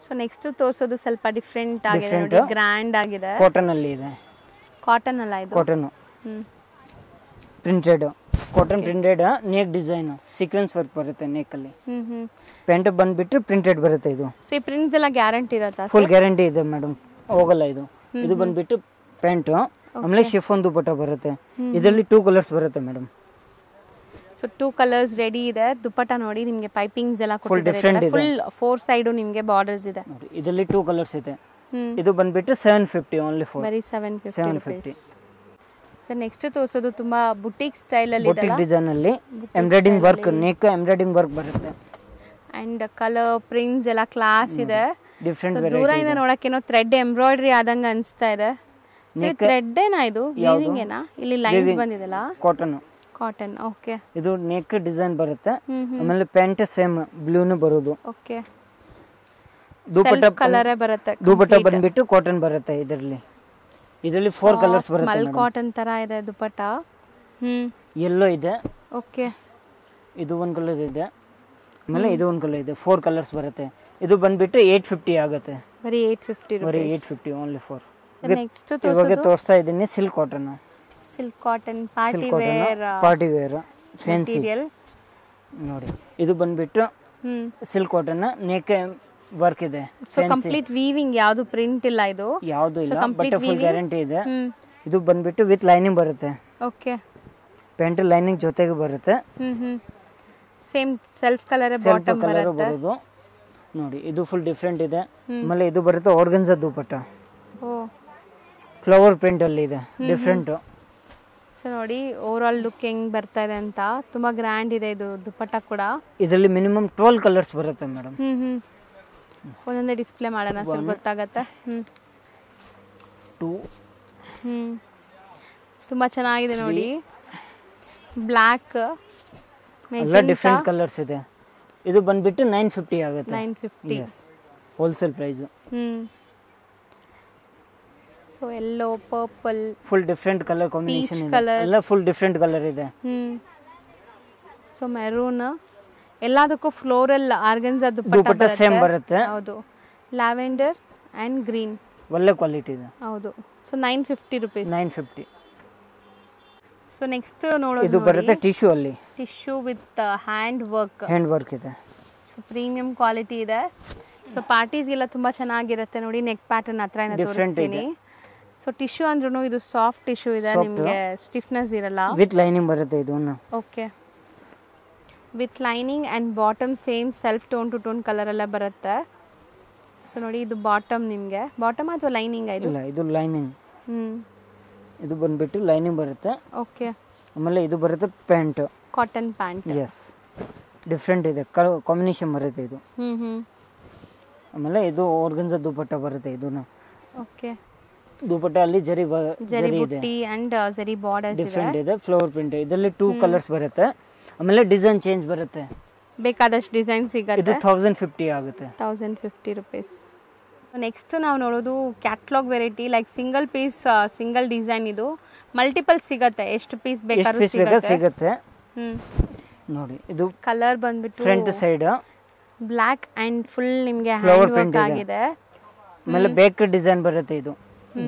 ಸೊ ನೆಕ್ಸ್ಟ್ ತೋರಿಸೋದು ಸ್ವಲ್ಪ ಡಿಫ್ರೆಂಟ್ ಆಗಿದೆ ಗ್ರ್ಯಾಂಡ್ ಆಗಿದೆ ಕಾಟನ್ ಅಲ್ಲಿ ಇದೆ ಕಾಟನ್ ಅಲ್ಲ ಇದು cotton printed cotton printed neck design sequence work ಬರುತ್ತೆ ನೇಕ್ ಅಲ್ಲಿ ಪ್ಯಾಂಟ್ ಬಂದ್ಬಿಟ್ಟು ಪ್ರಿಂಟೆಡ್ ಬರುತ್ತೆ ಇದು ಸೊ ಈ ಪ್ರಿಂಟ್ಸ್ ಎಲ್ಲ ಗ್ಯಾರಂಟಿ ಇರುತ್ತಾ ಫುಲ್ ಗ್ಯಾರಂಟಿ ಇದೆ ಮೇಡಮ್ ಹೋಗಲ್ಲ ಇದು ಇದು ಬಂದ್ಬಿಟ್ಟು ಪ್ಯಾಂಟು ಆಮೇಲೆ ಶಿಫೋನ್ ದುಪಟ್ಟ ಬರುತ್ತೆ ಇದರಲ್ಲಿ ಟೂ ಕಲರ್ಸ್ ಬರುತ್ತೆ madam so two colours ready ಇದೆ ದುಪ್ಪಟ್ಟ ನೋಡಿ ನಿಮಗೆ ಪೈಪಿಂಗ್ಸ್ ಎಲ್ಲ full different full four side ನಿಮಗೆ ಬಾರ್ಡರ್ಸ್ ಇದೆ ಇದರಲ್ಲಿ ಟೂ ಕಲರ್ಸ್ ಇದೆ ಇದು ಬಂದ್ಬಿಟ್ಟು ಸೆವೆನ್ ಫಿಫ್ಟಿ ಓನ್ಲಿ ಫೋರ್ ಬರೀ seven seven fifty sir next ತೋರಿಸೋದು ತುಂಬಾ ಬುಟಿಕ್ ಸ್ಟೈಲ್ ಅಲ್ಲಿ ಬುಟಿಕ್ ಡಿಸೈನ್ ಅಲ್ಲಿ embroidering work neck embroidering work ಬರುತ್ತೆ ಅಂಡ್ ಕಲರ್ ಪ್ರಿಂಟ್ಸ್ ಎಲ್ಲ ಕ್ಲಾಸ್ ಇದೆ ಡಿಫ್ರೆಂಟ್ ನೋಡಕ್ಕೆ ನೋಡಕ್ಕೇನೋ ಥ್ರೆಡ್ ಎಂಬ್ರಾಯ್ಡ್ರಿ ಆದಂಗ ಅನಿಸ್ತಾ ಇದೆ ಥ್ರೆಡ್ ಏನಾ ಇದು ವೀವಿಂಗ್ ಏನಾ ಇಲ್ಲಿ ಲೈನ್ ಬಂದಿದೆಲ್ಲ ಕಾಟನ್ ಕಾಟನ್ ಓಕೆ ಇದು ನೆಕ್ ಡಿಸೈನ್ ಬರುತ್ತೆ ಆಮೇಲೆ ಪ್ಯಾಂಟ್ ಸೇಮ್ ಬ್ಲೂನು ಬರೋದು ಓಕೆ ದುಪಟ್ಟ ಕಲರೇ ಬರುತ್ತೆ ದುಪಟ್ಟ ಬಂದ್ಬಿಟ್ಟು ಕಾಟನ್ ಬರುತ್ತೆ ಇದರಲ್ಲಿ ಇದರಲ್ಲಿ ಫೋರ್ ಕಲರ್ಸ್ oh, ಬರುತ್ತೆ ಮಲ್ ಕಾಟನ್ ತರ ಇದೆ ದುಪಟ್ಟ ಹ್ಮ್ ಎಲ್ಲೋ ಇದೆ ಓಕೆ ಇದು ಒಂದು ಕಲರ್ ಇದೆ ಆಮೇಲೆ ಇದು ಒಂದು ಕಲರ್ ಇದೆ ಫೋರ್ ಕಲರ್ಸ್ ಬರುತ್ತೆ ಇದು ಬಂದ್ಬಿಟ್ಟು ಏಟ್ ಫಿಫ್ಟಿ ಆಗುತ್ತೆ ಬರೀ ಏಟ್ ಫಿಫ್ಟಿ ಬರೀ ಏಟ್ ಫಿಫ್ಟಿ ಓನ್ಲಿ ಫೋರ್ ಇವಾಗ ತೋರಿಸ್ತಾ ಇದ್ದೀನಿ silk cotton silk cotton party wear party wear fancy ನೋಡಿ ಇದು ಬಂದ್ಬಿಟ್ಟು ಸಿಲ್ಕ್ ಕಾಟನ್ ನೇಕ್ ವರ್ಕ್ ಇದೆ ಸೊ ಕಂಪ್ಲೀಟ್ ವೀವಿಂಗ್ ಯಾವುದು ಪ್ರಿಂಟ್ ಇಲ್ಲ ಇದು ಯಾವುದು ಇಲ್ಲ ಬಟ್ ಫುಲ್ ಗ್ಯಾರಂಟಿ ಇದೆ ಇದು ಬಂದ್ಬಿಟ್ಟು ವಿತ್ ಲೈನಿಂಗ್ ಬರುತ್ತೆ ಓಕೆ ಪ್ಯಾಂಟ್ ಲೈನಿಂಗ್ ಜೊತೆಗೆ ಬರುತ್ತೆ same self colour bottom colour ಬರೋದು ನೋಡಿ ಇದು ಫುಲ್ ಡಿಫ್ರೆಂಟ್ ಇದೆ ಆಮೇಲೆ ಇದು ಬರುತ್ತೆ ಆರ್ಗನ್ಜಾ ದುಪಟ್ಟ ಓ ಫ್ಲವರ್ ಪ್ರಿಂಟ್ ಅಲ್ಲಿ ಇದೆ ಡಿಫ್ರೆಂಟ್ ಸೊ ನೋಡಿ ಓವರ್ ಆಲ್ ಲುಕ್ ಹೆಂಗ್ ಬರ್ತಾ ಇದೆ ಅಂತ ತುಂಬಾ ಗ್ರ್ಯಾಂಡ್ ಇದೆ ಇದು ದುಪ್ಪಟ್ಟ ಕೂಡ ಇದರಲ್ಲಿ ಮಿನಿಮಮ್ 12 ಕಲರ್ಸ್ ಬರುತ್ತೆ ಮೇಡಮ್ ಹ್ಮ್ ಹ್ಮ್ ಒಂದೊಂದೇ ಡಿಸ್ಪ್ಲೇ ಮಾಡೋಣ ಸರ್ ಗೊತ್ತಾಗುತ್ತೆ ಹ್ಮ್ 2 ಹ್ಮ್ ತುಂಬಾ ಚೆನ್ನಾಗಿದೆ ನೋಡಿ ಬ್ಲ್ಯಾಕ್ ಎಲ್ಲ ಡಿಫ್ರೆಂಟ್ ಕಲರ್ಸ್ ಇದೆ ಇದು ಬಂದ್ಬಿಟ್ಟು ನೈನ್ ಫಿಫ್ಟಿ ಆಗುತ್ತೆ ನೈನ್ ಫಿಫ್ಟಿ ಹೋಲ್ಸೇಲ್ ಪ್ರೈಸು ಹ್ಞೂ so yellow purple full different colour combination ಎಲ್ಲ ಫುಲ್ ಡಿಫ್ರೆಂಟ್ ಕಲರ್ ಇದೆ ಸೊ ಮೆರೂನ್ ಎಲ್ಲದಕ್ಕೂ ಫ್ಲೋರಲ್ ಆರ್ಗನ್ಸ್ ಅದು ದುಪಟ್ಟ ಸೇಮ್ ಬರುತ್ತೆ ಹೌದು ಲ್ಯಾವೆಂಡರ್ ಆ್ಯಂಡ್ ಗ್ರೀನ್ ಒಳ್ಳೆ ಕ್ವಾಲಿಟಿ ಇದೆ ಹೌದು so nine fifty rupees nine fifty so next ನೋಡೋದು ಇದು ಬರುತ್ತೆ ಟಿಶ್ಯೂ ಅಲ್ಲಿ tissue with hand work hand work ಇದೆ ಸೊ ಪ್ರೀಮಿಯಂ ಕ್ವಾಲಿಟಿ ಇದೆ ಸೊ ಪಾರ್ಟೀಸ್ಗೆಲ್ಲ ತುಂಬ ಚೆನ್ನಾಗಿರುತ್ತೆ ನೋಡಿ ನೆಕ್ ಪ್ಯಾಟರ್ನ್ ಹತ್ರ ಡಿಫ್ರೆಂಟ್ ಇದೆ ಸೊ ಟಿಶ್ಯೂ ಅಂದ್ರೂ ಇದು ಸಾಫ್ಟ್ ಟಿಶ್ಯೂ ಇದೆ ನಿಮಗೆ ಸ್ಟಿಫ್ನೆಸ್ ಇರಲ್ಲ ವಿತ್ ಲೈನಿಂಗ್ ಬರುತ್ತೆ ಇದು okay with lining and bottom same self tone to tone colour ಅಲ್ಲ ಬರುತ್ತೆ ಸೊ ನೋಡಿ ಇದು ಬಾಟಮ್ ನಿಮಗೆ ಬಾಟಮ್ ಅಥವಾ ಲೈನಿಂಗ್ ಇದು ಇಲ್ಲ ಇದು ಲೈನಿಂಗ್ ಹ್ಞೂ ಇದು ಬಂದುಬಿಟ್ಟು ಲೈನಿಂಗ್ ಬರುತ್ತೆ ಓಕೆ ಆಮೇಲೆ ಇದು ಬರುತ್ತೆ ಪ್ಯಾಂಟ್ ಕಾಟನ್ ಪ್ಯಾಂಟ್ ಎಸ್ ಡಿಫ್ರೆಂಟ್ ಇದೆ ಕ ಕಾಂಬಿನೇಷನ್ ಬರುತ್ತೆ ಇದು ಹ್ಞೂ ಹ್ಞೂ ಆಮೇಲೆ ಇದು ಆರ್ಗನ್ಸ ದುಪ್ಪಟ್ಟ ಬರುತ್ತೆ ಇದನ್ನು ಓಕೆ ದುಪಟ್ಟೆ ಜರಿ ಜರಿ ಇದೆ and uh, zari border different ಇದೆ ಫ್ಲೋರ್ ಪ್ರಿಂಟ್ ಇದರಲ್ಲಿ ಟೂ ಕಲರ್ಸ್ ಬರುತ್ತೆ ಆಮೇಲೆ ಡಿಸೈನ್ ಚೇಂಜ್ ಬರುತ್ತೆ ಬೇಕಾದಷ್ಟು ಡಿಸೈನ್ ಸಿಗುತ್ತೆ ಇದು 1050 ಆಗುತ್ತೆ 1050 ರೂಪೀಸ್ ನೆಕ್ಸ್ಟ್ ನಾವು ನೋಡೋದು catalogue variety like single piece single design ಇದು ಮಲ್ಟಿಪಲ್ ಸಿಗುತ್ತೆ ಎಷ್ಟು ಪೀಸ್ ಬೇಕಾದ್ರೂ ಸಿಗುತ್ತೆ ನೋಡಿ ಇದು ಕಲರ್ ಬಂದ್ಬಿಟ್ಟು front side black and full ನಿಮಗೆ ಹ್ಯಾಂಡ್ ವರ್ಕ್ ಆಗಿದೆ ಆಮೇಲೆ ಬೇಕ್ ಡಿಸೈನ್ ಬರುತ್ತೆ ಇದು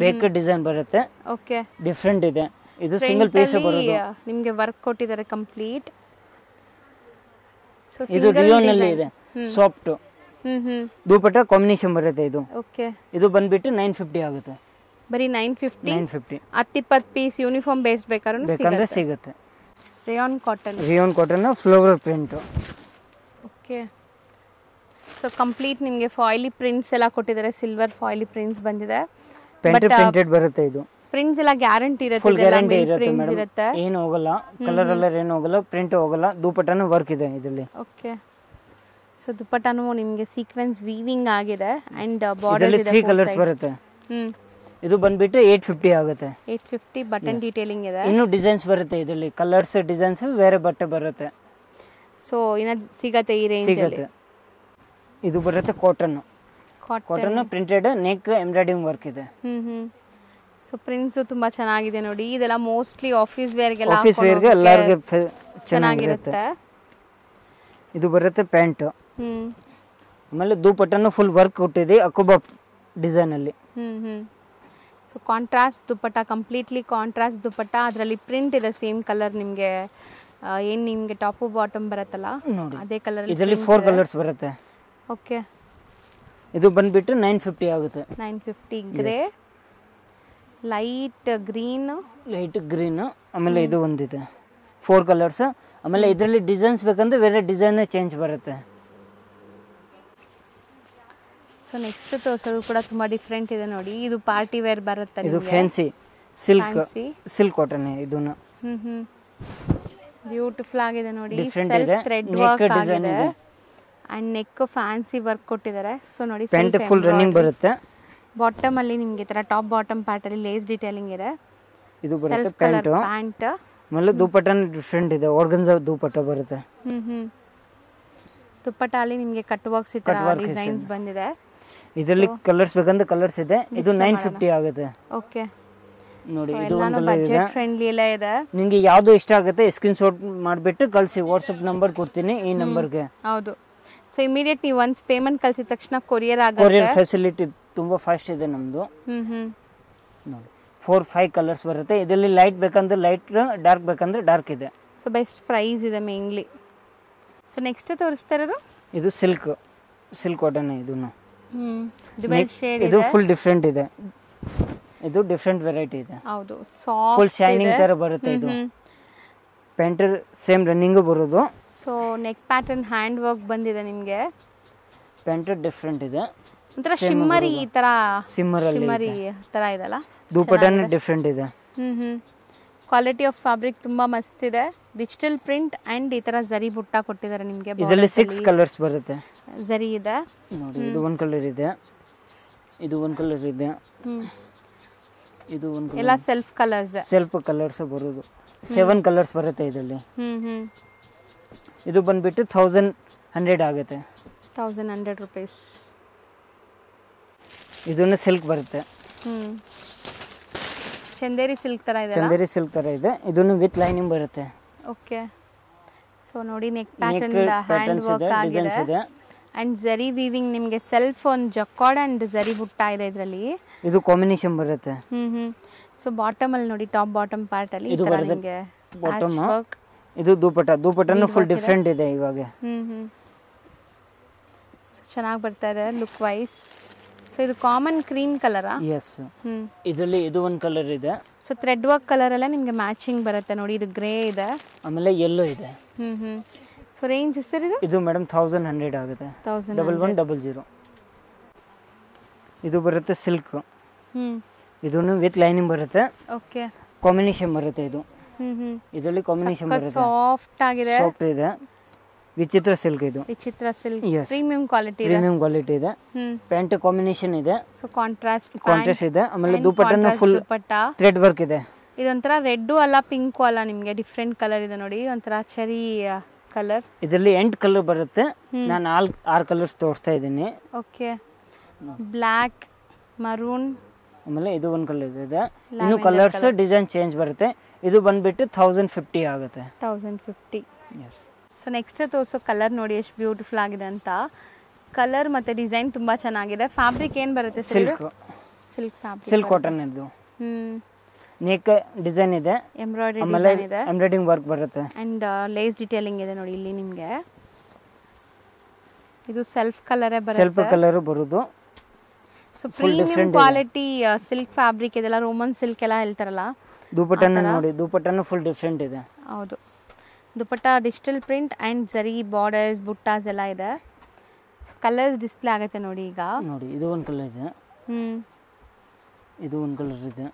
ಬೇಕ ಡಿಸೈನ್ ಬರುತ್ತೆ ಓಕೆ ಡಿಫ್ರೆಂಟ್ ಇದೆ ಇದು ಸಿಂಗಲ್ ಪೀಸ್ ಬರೋದು ನಿಮಗೆ ವರ್ಕ್ ಕೊಟ್ಟಿದ್ದಾರೆ ಕಂಪ್ಲೀಟ್ ಇದು ರಿಯೋನ್ ಅಲ್ಲಿ ಇದೆ ಸಾಫ್ಟ್ ದುಪಟ್ಟ ಕಾಂಬಿನೇಷನ್ ಬರುತ್ತೆ ಇದು ಓಕೆ ಇದು ಬಂದ್ಬಿಟ್ಟು ನೈನ್ ಫಿಫ್ಟಿ ಆಗುತ್ತೆ ಬರೀ ನೈನ್ ಫಿಫ್ಟಿ ನೈನ್ ಫಿಫ್ಟಿ ಹತ್ತಿಪ್ಪತ್ತು ಪೀಸ್ ಯೂನಿಫಾರ್ಮ್ ಬೇಸ್ ಬೇಕಾದ್ರೂ ಬೇಕಂದ್ರೆ ಸಿಗುತ್ತೆ rayon cotton rayon cotton flower print okay so complete ನಿಮಗೆ ಫಾಯ್ಲಿ ಪ್ರಿಂಟ್ಸ್ ಎಲ್ಲ ಕೊಟ್ಟಿದ್ದಾರೆ ಸಿಲ್ವರ್ ಫಾಯ್ಲಿ ಪ್ರಿಂಟ್ಸ್ ಬಂದಿದೆ ಪ್ರಿಂಟೆಡ್ uh, ಬರುತ್ತೆ ಇದು ಪ್ರಿಂಟ್ಸ್ ಎಲ್ಲ ಗ್ಯಾರಂಟಿ ಇರುತ್ತೆ ಫುಲ್ ಗ್ಯಾರಂಟಿ ಇರುತ್ತೆ ಮೇಡಂ ಏನು ಹೋಗಲ್ಲ ಕಲರ್ ಅಲ್ಲರ್ ಏನು ಹೋಗಲ್ಲ ಪ್ರಿಂಟ್ ಹೋಗಲ್ಲ ದುಪಟ್ಟಾನು ವರ್ಕ್ ಇದೆ ಇದರಲ್ಲಿ ಓಕೆ ಸೊ ದುಪಟ್ಟನು ನಿಮಗೆ ಸೀಕ್ವೆನ್ಸ್ ವೀವಿಂಗ್ ಆಗಿದೆ ಅಂಡ್ uh, ಬಾರ್ಡರ್ ಇದೆ 3 ಕಲರ್ಸ್ ಬರುತ್ತೆ ಇದು ಬಂದ್ಬಿಟ್ಟು ಏಟ್ ಫಿಫ್ಟಿ ಆಗುತ್ತೆ ಏಟ್ ಫಿಫ್ಟಿ ಬಟನ್ ಡೀಟೇಲಿಂಗ್ ಇದೆ ಇನ್ನು ಡಿಸೈನ್ಸ್ ಬರುತ್ತೆ ಇದರಲ್ಲಿ ಕಲರ್ಸ್ ಡಿಸೈನ್ಸ್ ಬೇರೆ ಬಟ್ಟೆ ಬರುತ್ತೆ ಸೊ ಇನ್ನ ಸಿಗತ್ತೆ ಈ ರೇಂಜ್ ಸಿಗತ್ತೆ ಇದು ಬರುತ್ತೆ cotton cotton printed neck embroidering work ಇದೆ ಸೊ ಪ್ರಿಂಟ್ಸ್ ತುಂಬಾ ಚೆನ್ನಾಗಿದೆ ನೋಡಿ ಇದೆಲ್ಲ ಮೋಸ್ಟ್ಲಿ ಆಫೀಸ್ ವೇರ್ ಗೆ ಆಫೀಸ್ ವೇರ್ ಗೆ ಎಲ್ಲರಿಗೆ ಚೆನ್ನಾಗಿರುತ್ತೆ ಇದು ಬರುತ್ತೆ ಪ್ಯಾಂಟ್ ಆಮೇಲೆ ದುಪಟ್ಟನು ಫುಲ್ ವರ್ಕ್ ಕೊಟ್ಟಿದೆ ಅಕುಬಾ ಡಿಸೈನ್ ಅಲ್ಲಿ so contrast dupatta completely contrast dupatta ಅದರಲ್ಲಿ ಪ್ರಿಂಟ್ ಇದೆ ಸೇಮ್ ಕಲರ್ ನಿಮಗೆ ಏನು ನಿಮಗೆ ಟಾಪ್ ಬಾಟಮ್ ಬರುತ್ತಲ್ಲ ಅದೇ ಕಲರ್ ಇದರಲ್ಲಿ ಫೋರ್ ಕಲರ್ಸ್ ಬರುತ್ತೆ ಓಕೆ ಇದು ಬಂದ್ಬಿಟ್ಟು ನೈನ್ ಫಿಫ್ಟಿ ಆಗುತ್ತೆ nine fifty grey light green light green ಆಮೇಲೆ ಇದು ಒಂದಿದೆ ಫೋರ್ ಕಲರ್ಸ್ ಆಮೇಲೆ ಇದರಲ್ಲಿ ಡಿಸೈನ್ಸ್ ಬೇಕಂದ್ರೆ ಬೇರೆ ಡಿಸೈನ್ ಚೇಂಜ್ ಬರುತ್ತೆ ಸೊ ನೆಕ್ಸ್ಟ್ ತೋರಿಸೋದು ಕೂಡ ತುಂಬಾ ಡಿಫ್ರೆಂಟ್ ಇದೆ ನೋಡಿ ಇದು ಪಾರ್ಟಿ ವೇರ್ ಬರುತ್ತೆ ಇದು ಫ್ಯಾನ್ಸಿ ಸಿಲ್ಕ್ ಸಿಲ್ಕ್ ಕಾಟನ್ ಇದು ಬ್ಯೂಟಿಫುಲ್ ಆಗಿದೆ ನೋಡಿ ಡಿಫ್ರೆಂಟ್ ಇದೆ ಡಿಸೈನ್ ಇದೆ ಆ್ಯಂಡ್ ನೆಕ್ ಫ್ಯಾನ್ಸಿ ವರ್ಕ್ ಕೊಟ್ಟಿದ್ದಾರೆ ಸೊ ನೋಡಿ ಪ್ಯಾಂಟ್ ಫುಲ್ ರನ್ನಿಂಗ್ ಬರುತ್ತೆ ಬಾಟಮ್ ಅಲ್ಲಿ ನಿಮಗೆ ತರ ಟಾಪ್ ಬಾಟಮ್ ಪ್ಯಾಟ್ ಅಲ್ಲಿ ಲೇಸ್ ಡಿಟೈಲಿಂಗ್ ಇದೆ ಇದು ಬರುತ್ತೆ ಪ್ಯಾಂಟ್ ಪ್ಯಾಂಟ್ ಆಮೇಲೆ ದುಪಟ್ಟ ಡಿಫ್ರೆಂಟ್ ಇದೆ ಆರ್ಗನ್ಸ್ ದುಪಟ್ಟ ಬರುತ್ತೆ ಹ್ಮ್ ಹ್ಮ್ ದುಪಟ್ಟ ಅಲ್ಲಿ ನಿಮಗೆ ಕಟ್ ವರ್ಕ್ಸ್ ಈ ಡಿಸೈನ್ಸ್ ಬಂದಿದೆ ಇದರಲ್ಲಿ ಕಲರ್ಸ್ ಬೇಕಂದ್ರೆ ಕಲರ್ಸ್ ಇದೆ ಇದು 950 ಆಗುತ್ತೆ ಓಕೆ ನೋಡಿ ಇದು ಒಂದು ಬಜೆಟ್ ಫ್ರೆಂಡ್ಲಿ ಎಲ್ಲ ಇದೆ ನಿಮಗೆ ಯಾವುದು ಇಷ್ಟ ಆಗುತ್ತೆ ಸ್ಕ್ರೀನ್ ಶಾಟ್ ಮಾಡಿಬಿಟ್ಟು ಕಳಿಸಿ WhatsApp ನಂಬರ್ ಕೊಡ್ತೀನಿ ಈ ನಂಬರ್ ಗೆ ಹೌದು ಸೊ ಇಮಿಡಿಯೇಟ್ ನೀವು ಒನ್ಸ್ ಪೇಮೆಂಟ್ ಕಳಿಸಿದ ತಕ್ಷಣ ಕೊರಿಯರ್ ಆಗುತ್ತೆ ಕೊರಿಯರ್ ಫೆಸಿಲಿಟಿ ತುಂಬಾ ಫಾಸ್ಟ್ ಇದೆ ನಮ್ಮದು ನೋಡಿ ಫೋರ್ ಫೈವ್ ಕಲರ್ಸ್ ಬರುತ್ತೆ ಇದರಲ್ಲಿ ಲೈಟ್ ಬೇಕಂದ್ರೆ ಲೈಟ್ ಡಾರ್ಕ್ ಬೇಕಂದ್ರೆ ಡಾರ್ಕ್ ಇದೆ ಸೊ ಬೆಸ್ಟ್ ಪ್ರೈಸ್ ಇದೆ ಮೇನ್ಲಿ ಸೊ ನೆಕ್ಸ್ಟ್ ತೋರಿಸ್ತಾ ಇರೋದು ಇದು ಸಿಲ್ಕ್ ಸಿಲ್ಕ್ ಕಾಟನ್ ಇದು ಇದು ಫುಲ್ ಡಿಫ್ರೆಂಟ್ ಇದೆ ಇದು ಡಿಫ್ರೆಂಟ್ ವೆರೈಟಿ ಇದೆ ಹೌದು ಫುಲ್ ಶೈನಿಂಗ್ ತರ ಬರುತ್ತೆ ಇದು ಪ್ಯಾಂಟರ್ ಸೇಮ್ ರನ್ನಿಂಗು ಬರೋದು so neck pattern hand work ಬಂದಿದೆ ನಿಮಗೆ ಪ್ಯಾಂಟ್ ಡಿಫ್ರೆಂಟ್ ಇದೆ ಒಂಥರ ಶಿಮ್ಮರಿ ಈ ತರ ಸಿಮ್ಮರ್ ಶಿಮ್ಮರಿ ತರ ಇದೆಲ್ಲ ದುಪಟ್ಟನ್ ಡಿಫ್ರೆಂಟ್ ಇದೆ hmm hmm quality of fabric ತುಂಬಾ ಮಸ್ತ್ ಇದೆ ಡಿಜಿಟಲ್ ಪ್ರಿಂಟ್ ಅಂಡ್ ಈ ತರ ಜರಿ ಬುಟ್ಟ ಕೊಟ್ಟಿದ್ದಾರೆ ನಿಮಗೆ ಇದರಲ್ಲಿ ಸಿಕ್ಸ್ ಕಲರ್ಸ್ ಬರುತ್ತೆ ಜರಿ ಇದೆ ನೋಡಿ ಇದು ಒಂದು ಕಲರ್ ಇದೆ ಇದು ಒಂದು ಕಲರ್ ಇದೆ ಇದು ಒಂದು ಎಲ್ಲ ಸೆಲ್ಫ್ ಕಲರ್ಸ್ ಸೆಲ್ಫ್ ಕಲರ್ಸ್ ಬರೋದು ಸೆವೆನ್ ಕಲರ್ಸ್ ಬರುತ್ತೆ ಇದರಲ್ಲಿ ಹ್ಮ್ ಹ್ಮ್ ಇದು ಬಂದುಬಿಟ್ಟು ಥೌಸಂಡ್ ಹಂಡ್ರೆಡ್ ಆಗುತ್ತೆ ಥೌಸಂಡ್ ಹಂಡ್ರೆಡ್ ರುಪೀಸ್ ಇದನ್ನು ಸಿಲ್ಕ್ ಬರುತ್ತೆ ಹ್ಮ್ ಚಂದೇರಿ ಸಿಲ್ಕ್ ಥರ ಇದೆ ಚಂದೇರಿ ಸಿಲ್ಕ್ ಥರ ಇದೆ ಇದನ್ನು ವಿತ್ ಲೈನಿಂಗ್ ಬರುತ್ತೆ ಓಕೆ ಸೊ ನೋಡಿ neck pattern hand work and zari weaving ನಿಮಗೆ ಸೆಲ್ಫ್ ಒಂದು ಜಕ್ಕಾಡ್ ಅಂಡ್ ಜರಿ ಬುಟ್ಟ ಇದೆ ಇದರಲ್ಲಿ ಇದು ಕಾಂಬಿನೇಷನ್ ಬರುತ್ತೆ ಹ್ಮ್ ಹ್ಮ್ ಸೊ ಬಾಟಮ್ ಅಲ್ಲಿ ನೋಡಿ ಟಾಪ್ ಬಾಟಮ್ ಪಾರ್ಟ್ ಅಲ್ಲಿ ಇದು ಬರುತ್ತೆ ಬಾಟಮ್ ವರ್ಕ್ ಇದು ದೂಪಟ ದುಪಟ್ಟನು ಫುಲ್ ಡಿಫ್ರೆಂಟ್ ಇದೆ ಇವಾಗ ಚೆನ್ನಾಗಿ ಬರ್ತಾ ಇದೆ ಲುಕ್ ವೈಸ್ ಸೊ ಇದು ಕಾಮನ್ ಕ್ರೀಮ್ ಕಲರಾ ಎಸ್ ಇದರಲ್ಲಿ ಇದು ಒಂದು ಕಲರ್ ಇದೆ ಸೊ ಥ್ರೆಡ್ ವರ್ಕ್ ಕಲರ್ ಎಲ್ಲ ನಿಮಗೆ ಮ್ಯಾಚಿಂಗ್ ಬರುತ್ತೆ ನೋಡಿ ಇದು ಗ್ರೇ ಇದೆ ಆಮೇಲೆ ಎಲ್ಲೋ ಇದೆ ಹ್ಮ್ ಹ್ಮ್ ಸೊ ರೇಂಜ್ ಎಷ್ಟು ಇದು ಇದು ಮೇಡಮ್ ಥೌಸಂಡ್ ಹಂಡ್ರೆಡ್ ಆಗುತ್ತೆ ಡಬಲ್ ಒನ್ ಡಬಲ್ ಜೀರೋ ಇದು ಬರುತ್ತೆ ಸಿಲ್ಕ್ ಹ್ಮ್ ಇದನ್ನು ವಿತ್ ಲೈನಿಂಗ್ ಬರುತ್ತೆ ಓಕೆ ಕಾಂಬಿನೇಷನ್ ಬರುತ್ತೆ ಇದು ಇದರಲ್ಲಿ ಕಾಂಬಿನೇಷನ್ ಸಾಫ್ಟ್ ಆಗಿದೆ ಸಾಫ್ಟ್ ಇದೆ ವಿಚಿತ್ರ ಸಿಲ್ಕ್ ಇದು vichitra silk premium quality premium quality ಇದೆ ಪ್ಯಾಂಟ್ ಕಾಂಬಿನೇಷನ್ ಇದೆ ಸೊ ಕಾಂಟ್ರಾಸ್ಟ್ ಕಾಂಟ್ರಾಸ್ಟ್ ಇದೆ ಆಮೇಲೆ ದುಪಟ್ಟನ ಫುಲ್ ಥ್ರೆಡ್ ವರ್ಕ್ ಇದೆ ಇದೊಂಥರ ರೆಡ್ ಅಲ್ಲ ಪಿಂಕ್ ಅಲ್ಲ ನಿಮಗೆ ಡಿಫ್ರೆಂಟ್ ಕಲರ್ ಇದೆ ನೋಡಿ ಒಂಥರ ಚರಿ ಕಲರ್ ಇದರಲ್ಲಿ ಎಂಟು ಕಲರ್ ಬರುತ್ತೆ ನಾನು ಆಲ್ ಆರು ಕಲರ್ಸ್ ತೋರಿಸ್ತಾ ಇದ್ದೀನಿ ಓಕೆ ಬ್ಲ್ಯಾಕ್ ಮರೂನ್ ಆಮೇಲೆ ಇದು ಒಂದು ಕಲರ್ ಇದೆ ಇನ್ನು ಕಲರ್ಸ್ ಡಿಸೈನ್ ಚೇಂಜ್ ಬರುತ್ತೆ ಇದು ಬಂದ್ಬಿಟ್ಟು ಥೌಸಂಡ್ ಫಿಫ್ಟಿ ಆಗುತ್ತೆ thousand fifty yes so next ತೋರಿಸೋ ಕಲರ್ ನೋಡಿ ಎಷ್ಟು ಬ್ಯೂಟಿಫುಲ್ ಆಗಿದೆ ಅಂತ ಕಲರ್ ಮತ್ತೆ ಡಿಸೈನ್ ತುಂಬಾ ಚೆನ್ನಾಗಿದೆ ಫ್ಯಾಬ್ರಿಕ್ ಏನು ಬರುತ್ತೆ silk silk fabric silk cotton ಇದು ನೇಕ್ ಡಿಸೈನ್ ಇದೆ ಎಂಬ್ರಾಯ್ಡರಿ ಇದೆ ಎಂಬ್ರಾಯ್ಡಿಂಗ್ ವರ್ಕ್ ಬರುತ್ತೆ ಅಂಡ್ ಲೇಸ್ ಡಿಟೇಲಿಂಗ್ ಇದೆ ನೋಡಿ ಇಲ್ಲಿ ನಿಮಗೆ ಇದು ಸೆಲ್ಫ್ ಕಲರೇ ಬರುತ್ತೆ ಸೆಲ್ಫ್ ಕಲರ್ ಬರೋದು so premium quality silk fabric ಇದೆಲ್ಲ ರೋಮನ್ ಸಿಲ್ಕ್ ಎಲ್ಲ ಹೇಳ್ತಾರಲ್ಲ ದುಪಟ್ಟನ ನೋಡಿ ದುಪಟ್ಟನ ಫುಲ್ ಡಿಫ್ರೆಂಟ್ ಇದೆ ಹೌದು dupatta digital print and zari borders ಬುಟ್ಟಾಸ್ ಎಲ್ಲ ಇದೆ ಕಲರ್ಸ್ ಡಿಸ್ಪ್ಲೇ ಆಗುತ್ತೆ ನೋಡಿ ಈಗ ನೋಡಿ ಇದು ಒಂದು ಕಲರ್ ಇದೆ ಇದು ಒಂದು ಕಲರ್ ಇದೆ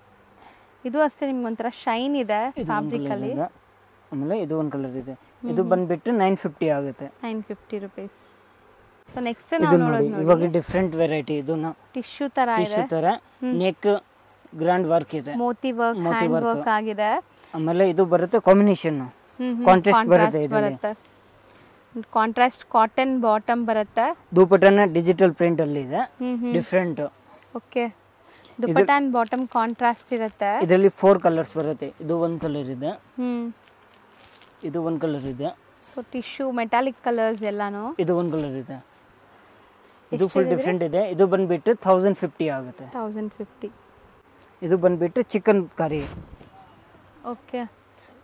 ಇದು ಅಷ್ಟೇ ನಿಮ್ಗೆ ಒಂಥರ ಶೈನ್ ಇದೆ ಫ್ಯಾಬ್ರಿಕಲ್ಲಿ ಆಮೇಲೆ ಇದು ಒಂದು ಕಲರ್ ಇದೆ ಇದು ಬಂದ್ಬಿಟ್ಟು ನೈನ್ ಫಿಫ್ಟಿ ಆಗುತ್ತೆ nine fifty rupees so next ಇದು ಇವಾಗ ಡಿಫ್ರೆಂಟ್ ವೆರೈಟಿ ಇದು ಟಿಶ್ಯೂ ತರ ಟಿಶ್ಯೂ ತರ ನೆಕ್ ಗ್ರ್ಯಾಂಡ್ ವರ್ಕ್ ಇದೆ ಮೋತಿ ವರ್ಕ್ ಮೋತಿ ವರ್ಕ್ ಆಗಿದೆ ಆಮೇಲೆ ಇದು ಬರುತ್ತೆ ಕಾಂಬಿನೇಷನ್ ಕಾಂಟ್ರಾಸ್ಟ್ ಬರುತ್ತೆ ಇದು ಕಾಂಟ್ರಾಸ್ಟ್ ಕಾಟನ್ ಬಾಟಮ್ ಬರುತ್ತೆ ದುಪಟ್ಟನ ಡಿಜಿಟಲ್ ಪ್ರಿಂಟ್ ಅಲ್ಲಿ ಇದೆ different okay dupatta and bottom contrast ಇರುತ್ತೆ ಇದರಲ್ಲಿ ಫೋರ್ ಕಲರ್ಸ್ ಬರುತ್ತೆ ಇದು ಒಂದು ಕಲರ್ ಇದೆ ಇದು ಒಂದು ಕಲರ್ ಇದೆ ಸೊ ಟಿಶ್ಯೂ ಮೆಟಾಲಿಕ್ ಕಲರ್ಸ್ ಎಲ್ಲಾನು ಇದು ಒಂದು ಕಲರ್ ಇದೆ ಇದು ಫುಲ್ ಡಿಫ್ರೆಂಟ್ ಇದೆ ಇದು ಬಂದ್ಬಿಟ್ಟು ತೌಸಂಡ್ ಫಿಫ್ಟಿ ಆಗುತ್ತೆ ತೌಸಂಡ್ ಫಿಫ್ಟಿ ಇದು ಬಂದ್ಬಿಟ್ಟು chikankari okay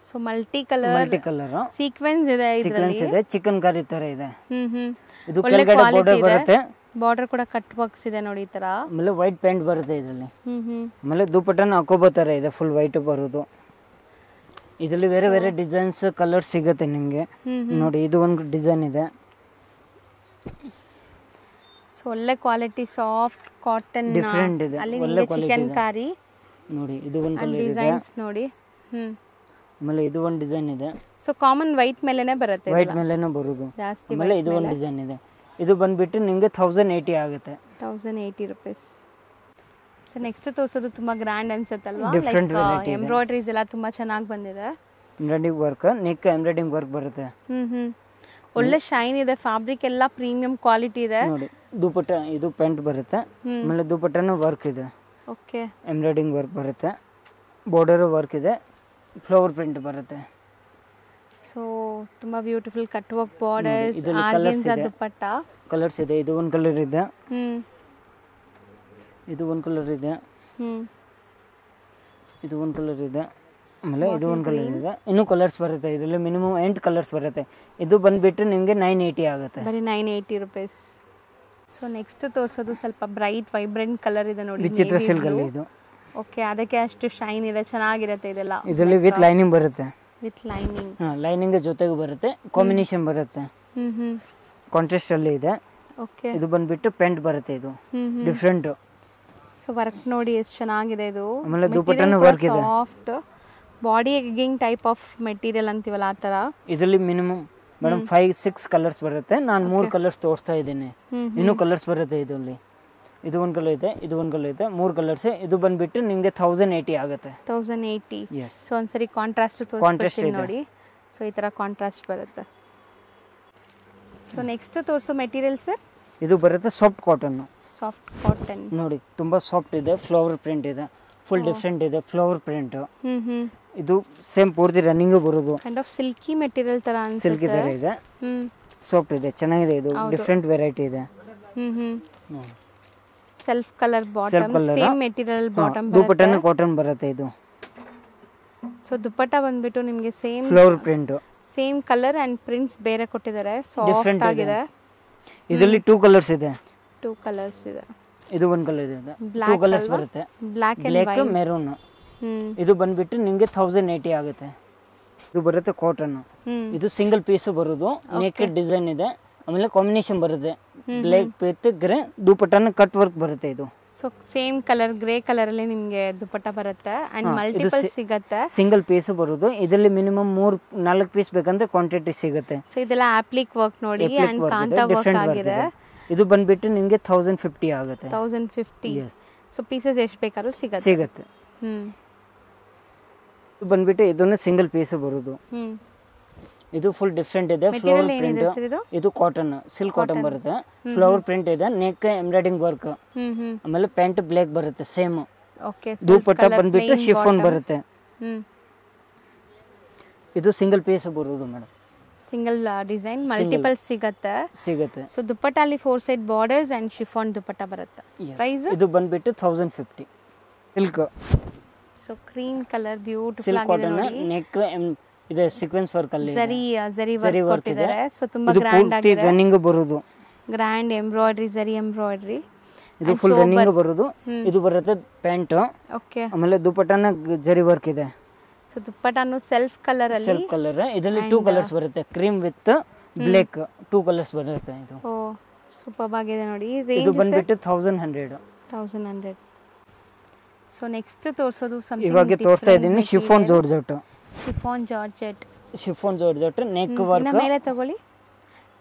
so multi colour multi colour sequence ಇದೆ ಸೀಕ್ವೆನ್ಸ್ ಇದೆ ಚಿಕನ್ ಕರಿ ತರ ಇದೆ ಇದು ಕೆಳಗಡೆ ಬಾರ್ಡರ್ ಬರುತ್ತೆ ಬಾರ್ಡರ್ ಕೂಡ ಕಟ್ ಬಾಕ್ಸ್ ಇದೆ ನೋಡಿ ಈ ತರ ಆಮೇಲೆ ವೈಟ್ ಪ್ಯಾಂಟ್ ಬರುತ್ತೆ ಇದರಲ್ಲಿ ಆಮೇಲೆ ದುಪಟ್ಟನ ಹಾಕೋಬೋ ತರ ಇದೆ ಫುಲ್ ವೈಟ್ ಬರೋದು ಇದರಲ್ಲಿ ಬೇರೆ ಬೇರೆ ಡಿಸೈನ್ಸ್ ಕಲರ್ ಸಿಗುತ್ತೆ ನಿಮಗೆ ನೋಡಿ ಇದು ಒಂದು ಡಿಸೈನ್ ಇದೆ ಒಳ್ಳೆ ಕ್ವಾಲಿಟಿ ಸಾಫ್ಟ್ ಕಾಟನ್ ಡಿಫರೆಂಟ್ ಇದೆ ಒಳ್ಳೆ ಚಿಕನ್ ಕಾರಿ ನೋಡಿ ಇದು ಒಂದು ಕಲರ್ ಡಿಸೈನ್ಸ್ ನೋಡಿ ಹ್ಮ್ ಆಮೇಲೆ ಇದು ಒಂದು ಡಿಸೈನ್ ಇದೆ ಸೊ ಕಾಮನ್ ವೈಟ್ ಮೇಲೇನೆ ಬರುತ್ತೆ ವೈಟ್ ಮೇಲೇನೆ ಬರೋದು ಜಾಸ್ತಿ ಆಮೇಲೆ ಇದು ಒಂದು ಡಿಸೈನ್ ಇದೆ ಇದು ಬಂದ್ಬಿಟ್ಟು ನಿಮಗೆ ತೌಸಂಡ್ ಏಯ್ಟಿ ಆಗುತ್ತೆ thousand eighty rupees so next ತೋರಿಸೋದು ತುಂಬಾ ಗ್ರ್ಯಾಂಡ್ ಅನ್ಸುತ್ತಲ್ವಾ ಡಿಫ್ರೆಂಟ್ ಎಂಬ್ರಾಯ್ಡ್ರೀಸ್ ಎಲ್ಲ ತುಂಬಾ ಚೆನ್ನಾಗಿ ಬಂದಿದೆ embroidering work neck embroidering work ಬರುತ್ತೆ ಹ್ಞೂ ಹ್ಞೂ ಒಳ್ಳೆ ಶೈನ್ ಇದೆ ಫ್ಯಾಬ್ರಿಕ್ ಎಲ್ಲ ಪ್ರೀಮಿಯಂ ಕ್ವಾಲಿಟಿ ಇದೆ ನೋಡಿ ದುಪಟ್ಟ ಇದು ಪ್ಯಾಂಟ್ ಬರುತ್ತೆ ಆಮೇಲೆ ದುಪಟ್ಟನು ವರ್ಕ್ ಇದೆ ಓಕೆ ಎಂಬ್ರಾಯ್ಡಿಂಗ್ ವರ್ಕ್ ಬರುತ್ತೆ ಬಾರ್ಡರ್ ವರ್ಕ್ ಇದೆ ಫ್ಲವರ್ ಪ್ರಿಂಟ್ ಬರುತ್ತೆ ಸೊ ತುಂಬಾ ಬ್ಯೂಟಿಫುಲ್ ಕಟ್ ವರ್ಕ್ ಬಾರ್ಡರ್ಸ್ ಆ ದುಪಟ್ಟ ಕಲರ್ಸ್ ಇದೆ ಇದು ಒಂದು ಕಲರ್ ಇದೆ ಇದು ಒಂದು ಕಲರ್ ಇದೆ ಇದು ಒಂದು ಕಲರ್ ಇದೆ ಆಮೇಲೆ ಇದು ಒಂದು ಕಲರ್ ಇದೆ ಇನ್ನೂ ಕಲರ್ಸ್ ಬರುತ್ತೆ ಇದರಲ್ಲಿ ಮಿನಿಮಮ್ ಎಂಟು ಕಲರ್ಸ್ ಬರುತ್ತೆ ಇದು ಬಂದುಬಿಟ್ಟು ನಿಮಗೆ ನೈನ್ ಏಯ್ಟಿ ಆಗುತ್ತೆ ಬರೀ nine eighty rupees so next ತೋರಿಸೋದು ಸ್ವಲ್ಪ ಬ್ರೈಟ್ ವೈಬ್ರೆಂಟ್ ಕಲರ್ ಇದೆ ನೋಡಿ ವಿಚಿತ್ರ ಸಿಲ್ಕಲ್ಲಿ ಇದು ಓಕೆ ಅದಕ್ಕೆ ಅಷ್ಟು ಶೈನ್ ಇದೆ ಚೆನ್ನಾಗಿರುತ್ತೆ ಇದೆಲ್ಲ ಇದರಲ್ಲಿ ವಿತ್ ಲೈನಿಂಗ್ ಬರುತ್ತೆ ವಿತ್ ಲೈನಿಂಗ್ ಹಾಂ ಲೈನಿಂಗ್ ಜೊತೆಗೆ ಬರುತ್ತೆ ಕಾಂಬಿನೇಷನ್ ಬರುತ್ತೆ ಹ್ಞೂ ಕಾಂಟ್ರಾಸ್ಟ್ ಅಲ್ಲಿ ಇದೆ ಓಕೆ ಇದು ಬಂದ್ಬಿಟ್ಟು ಪೆಂಟ್ ಬರುತ್ತೆ ಇದು ಡಿಫ್ರೆಂಟು ಸೊ ವರ್ಕ್ ನೋಡಿ ಎಷ್ಟು ಚೆನ್ನಾಗಿದೆ ಇದು ಆಮೇಲೆ ದುಪಟ್ಟನ ವರ್ಕ್ ಇದೆ soft body egging type of material ಅಂತೀವಲ್ಲ ಆ ಥರ ಇದರಲ್ಲಿ minimum madam five six colours ಬರುತ್ತೆ ನಾನು ಮೂರು ಕಲರ್ಸ್ ತೋರಿಸ್ತಾ ಇದ್ದೀನಿ ಇನ್ನೂ ಕಲರ್ಸ್ ಬರುತ್ತೆ ಇದರಲ್ಲಿ ಇದು ಒಂದು ಕಲರ್ ಇದೆ ಇದು ಒಂದು ಕಲರ್ ಇದೆ ಮೂರು ಕಲರ್ಸ್ ಇದು ಬಂದ್ಬಿಟ್ಟು ನಿಮಗೆ ತೌಸಂಡ್ ಏಯ್ಟಿ ಆಗುತ್ತೆ ತೌಸಂಡ್ ಏಯ್ಟಿ ಸೊ ಒಂದ್ಸರಿ ಕಾಂಟ್ರಾಸ್ಟ್ ಕಾಂಟ್ರಾಸ್ಟ್ ನೋಡಿ ಸೊ ಈ ಥರ ಕಾಂಟ್ರಾಸ್ಟ್ ಬರುತ್ತೆ ಸೊ ನೆಕ್ಸ್ಟ್ ತೋರಿಸೋ ಮೆಟೀರಿಯಲ್ ಸರ್ ಇದು ಬರುತ್ತೆ ಸಾಫ್ಟ್ ಕಾಟನ್ನು ಸಾಫ್ಟ್ ಕಾಟನ್ ನೋಡಿ ತುಂಬ ಸಾಫ್ಟ್ ಇದೆ ಫ್ಲವರ್ ಪ್ರಿಂಟ್ ಇದೆ ಫುಲ್ ಡಿಫ್ರೆಂಟ್ oh. ಇದೆ ಫ್ಲವರ್ ಪ್ರಿಂಟು ಇದು ಸೇಮ್ ಪೂರ್ತಿ ರನ್ನಿಂಗ್ ಬರೋದು ಕೈಂಡ್ ಆಫ್ ಸಿಲ್ಕಿ ಮೆಟೀರಿಯಲ್ ತರ ಸಿಲ್ಕಿ ತರ ಇದೆ ಸಾಫ್ಟ್ ಇದೆ ಚೆನ್ನಾಗಿದೆ ಇದು ಡಿಫ್ರೆಂಟ್ ವೆರೈಟಿ ಇದೆ self colour bottom same material bottom ದುಪಟ್ಟನ ಕಾಟನ್ ಬರುತ್ತೆ ಇದು ಸೊ ದುಪಟ್ಟ ಬಂದ್ಬಿಟ್ಟು ನಿಮಗೆ same flower print same colour and prints ಬೇರೆ ಕೊಟ್ಟಿದ್ದಾರೆ ಸಾಫ್ಟ್ ಆಗಿದೆ ಇದರಲ್ಲಿ ಟೂ ಕಲರ್ಸ್ ಇದೆ ಟೂ ಕಲರ್ಸ್ ಇದೆ ಇದು ಒಂದು ಕಲರ್ ಇದೆ ಟೂ ಕಲರ್ಸ್ ಬರುತ್ತೆ ಬ್ಲಾಕ್ ಬ್ಲಾಕ್ ಮೆರೂನ್ ಇದು ಬಂದ್ಬಿಟ್ಟು ನಿಮಗೆ ಥೌಸಂಡ್ ಏಯ್ಟಿ ಆಗುತ್ತೆ ಇದು ಬರುತ್ತೆ ಕಾಟನ್ ಇದು ಸಿಂಗಲ್ ಪೀಸ್ ಬರೋದು ನೇಕೆಡ್ ಡಿಸೈನ್ ಇದೆ ಆಮೇಲೆ ಕಾಂಬಿನೇಷನ್ ಬರುತ್ತೆ ಬ್ಲ್ಯಾಕ್ ಪೀತ್ ಗ್ರೇ ದುಪಟ್ಟನ ಕಟ್ ವರ್ಕ್ ಬರುತ್ತೆ ಇದು so same colour grey colour ಅಲ್ಲಿ ನಿಮಗೆ ದುಪಟ್ಟ ಬರುತ್ತೆ ಅಂಡ್ ಮಲ್ಟಿಪಲ್ ಸಿಗುತ್ತೆ ಸಿಂಗಲ್ ಪೀಸ್ ಬರೋದು ಇದರಲ್ಲಿ ಮಿನಿಮಮ್ ಮೂರ್ ನಾಲ್ಕು ಪೀಸ್ ಬೇಕಂದ್ರೆ ಕ್ವಾಂಟಿಟಿ ಸಿಗುತ್ತೆ ಸೊ ಇದೆಲ್ಲ ಆಪ್ಲಿಕ್ ವರ್ಕ್ ನೋಡಿ ಅಂಡ್ ಕಾಂತಾ ವರ್ಕ್ ಆಗಿದೆ ಇದು ಬಂದ್ಬಿಟ್ಟು ನಿಮಗೆ 1050 ಆಗುತ್ತೆ 1050 ಎಸ್ ಸೊ ಪೀಸಸ್ ಎಷ್ಟು ಬೇಕಾದರೂ ಸಿಗುತ್ತೆ ಸಿಗುತ್ತೆ ಬಂದ್ಬಿಟ್ಟು ಇದನ್ನು ಸಿಂಗಲ್ ಪೀಸ್ ಬರೋದು ಇದು ಫುಲ್ ಡಿಫ್ರೆಂಟ್ ಇದೆ ಫ್ಲವರ್ ಪ್ರಿಂಟ್ ಇದು ಕಾಟನ್ ಸಿಲ್ಕ್ ಕಾಟನ್ ಬರುತ್ತೆ ಫ್ಲವರ್ ಪ್ರಿಂಟ್ ಇದೆ ನೆಕ್ ಎಂಬ್ರಾಯ್ಡಿಂಗ್ ವರ್ಕ್ ಆಮೇಲೆ ಪ್ಯಾಂಟ್ ಬ್ಲ್ಯಾಕ್ ಬರುತ್ತೆ ಸೇಮ್ ದುಪಟ್ಟ ಬಂದ್ಬಿಟ್ಟು ಶಿಫೋನ್ ಬರುತ್ತೆ ಇದು ಸಿಂಗಲ್ ಪೀಸ್ ಬರುದು ಮೇಡಮ್ ಸಿಂಗಲ್ ಡಿಸೈನ್ ಮಲ್ಟಿಪಲ್ ಸಿಗುತ್ತೆ ಸಿಗುತ್ತೆ ಸೊ ದುಪ್ಪಟ್ಟ ಅಲ್ಲಿ four side borders and chiffon dupatta ಬರುತ್ತೆ ಪ್ರೈಸ್ ಇದು ಬಂದ್ಬಿಟ್ಟು thousand fifty silk so cream colour beautiful ಆಗಿದೆ ನೋಡಿ ನೆಕ್ um, ಇದೆ ಸೀಕ್ವೆನ್ಸ್ ವರ್ಕ್ ಅಲ್ಲಿ ಸರಿ ಸರಿ ವರ್ಕ್ ಕೊಟ್ಟಿದ್ದಾರೆ ಸೊ ತುಂಬಾ ಗ್ರ್ಯಾಂಡ್ ಆಗಿದೆ ರನ್ನಿಂಗ್ ಬರೋದು ಗ್ರ್ಯಾಂಡ್ ಎಂಬ್ರಾಯ್ಡ್ರಿ ಸರಿ ಎಂಬ್ರಾಯ್ಡ್ರಿ ಇದು ಫುಲ್ ರನ್ನಿಂಗ್ ಬರೋದು ಇದು ಬರುತ್ತೆ ಪ್ಯಾಂಟ್ ಓಕೆ ಆಮೇಲೆ ದುಪಟ್ಟನ ಜರಿ ವರ್ಕ್ ಇದೆ ಸೊ ದುಪ್ಪಟಾನು ಸೆಲ್ಫ್ ಕಲರ್ ಅಲ್ಲಿ ಸೆಲ್ಫ್ ಕಲರ್ ಇದರಲ್ಲಿ ಟೂ ಕಲರ್ಸ್ uh, ಬರುತ್ತೆ cream with black two colours ಬರುತ್ತೆ ಇದು ಓ oh, ಸೂಪರ್ ಆಗಿದೆ ನೋಡಿ ಇದು ಬಂದ್ಬಿಟ್ಟು 1100 1100 ಸೊ ನೆಕ್ಸ್ಟ್ ತೋರಿಸೋದು ಸಮಥಿಂಗ್ ಇವಾಗ ತೋರಿಸ್ತಾ ಇದೀನಿ chiffon georgette chiffon georgette chiffon georgette neck work ಮೇಲೆ ತಗೊಳ್ಳಿ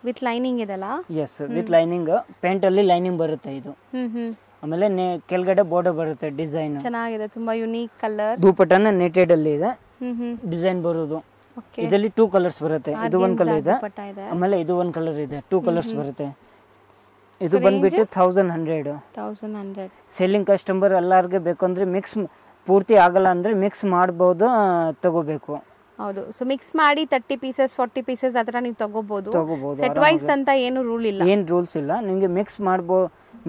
ವಿತ್ ಲೈನಿಂಗ್ ಇದೆಲ್ಲ ಎಸ್ ವಿತ್ ಲೈನಿಂಗ್ ಪೇಂಟ್ ಅಲ್ಲಿ ಲೈನಿಂಗ್ ಬರುತ್ತೆ ಇದು ಆಮೇಲೆ ಕೆಳಗಡೆ ಬಾರ್ಡರ್ ಬರುತ್ತೆ ಡಿಸೈನ್ ಚೆನ್ನಾಗಿದೆ ತುಂಬಾ ಯುನೀಕ್ ಕಲರ್ ದುಪಟ್ಟನ ನೆಟೆಡ್ ಅಲ್ಲಿ ಇದೆ ಡಿಸೈನ್ ಬರೋದು ಇದರಲ್ಲಿ ಟೂ ಕಲರ್ಸ್ ಬರುತ್ತೆ ಇದು ಒಂದು ಕಲರ್ ಇದೆ ಆಮೇಲೆ ಇದು ಒಂದು ಕಲರ್ ಇದೆ ಟೂ ಕಲರ್ಸ್ ಬರುತ್ತೆ ಇದು ಬಂದ್ಬಿಟ್ಟು ಥೌಸಂಡ್ ಹಂಡ್ರೆಡ್ ಸೆಲ್ಲಿಂಗ್ ಕಸ್ಟಮರ್ ಎಲ್ಲರಿಗೆ ಬೇಕಂದ್ರೆ ಮಿಕ್ಸ್ ಪೂರ್ತಿ ಆಗಲ್ಲ ಅಂದ್ರೆ ಮಿಕ್ಸ್ ಮಾಡ್ಬೋದು ತಗೋಬೇಕು ಹೌದು ಸೊ ಮಿಕ್ಸ್ ಮಾಡಿ ತರ್ಟಿ ಪೀಸಸ್ ಫಾರ್ಟಿ ಪೀಸಸ್ ಅದರ ನೀವು ತಗೋಬಹುದು ಸೆಟ್ ವೈಸ್ ಅಂತ ಏನು ರೂಲ್ ಇಲ್ಲ ಏನು ರೂಲ್ಸ್ ಇಲ್ಲ ನಿಮಗೆ ಮಿಕ್ಸ್ ಮಾಡ್ಬೋ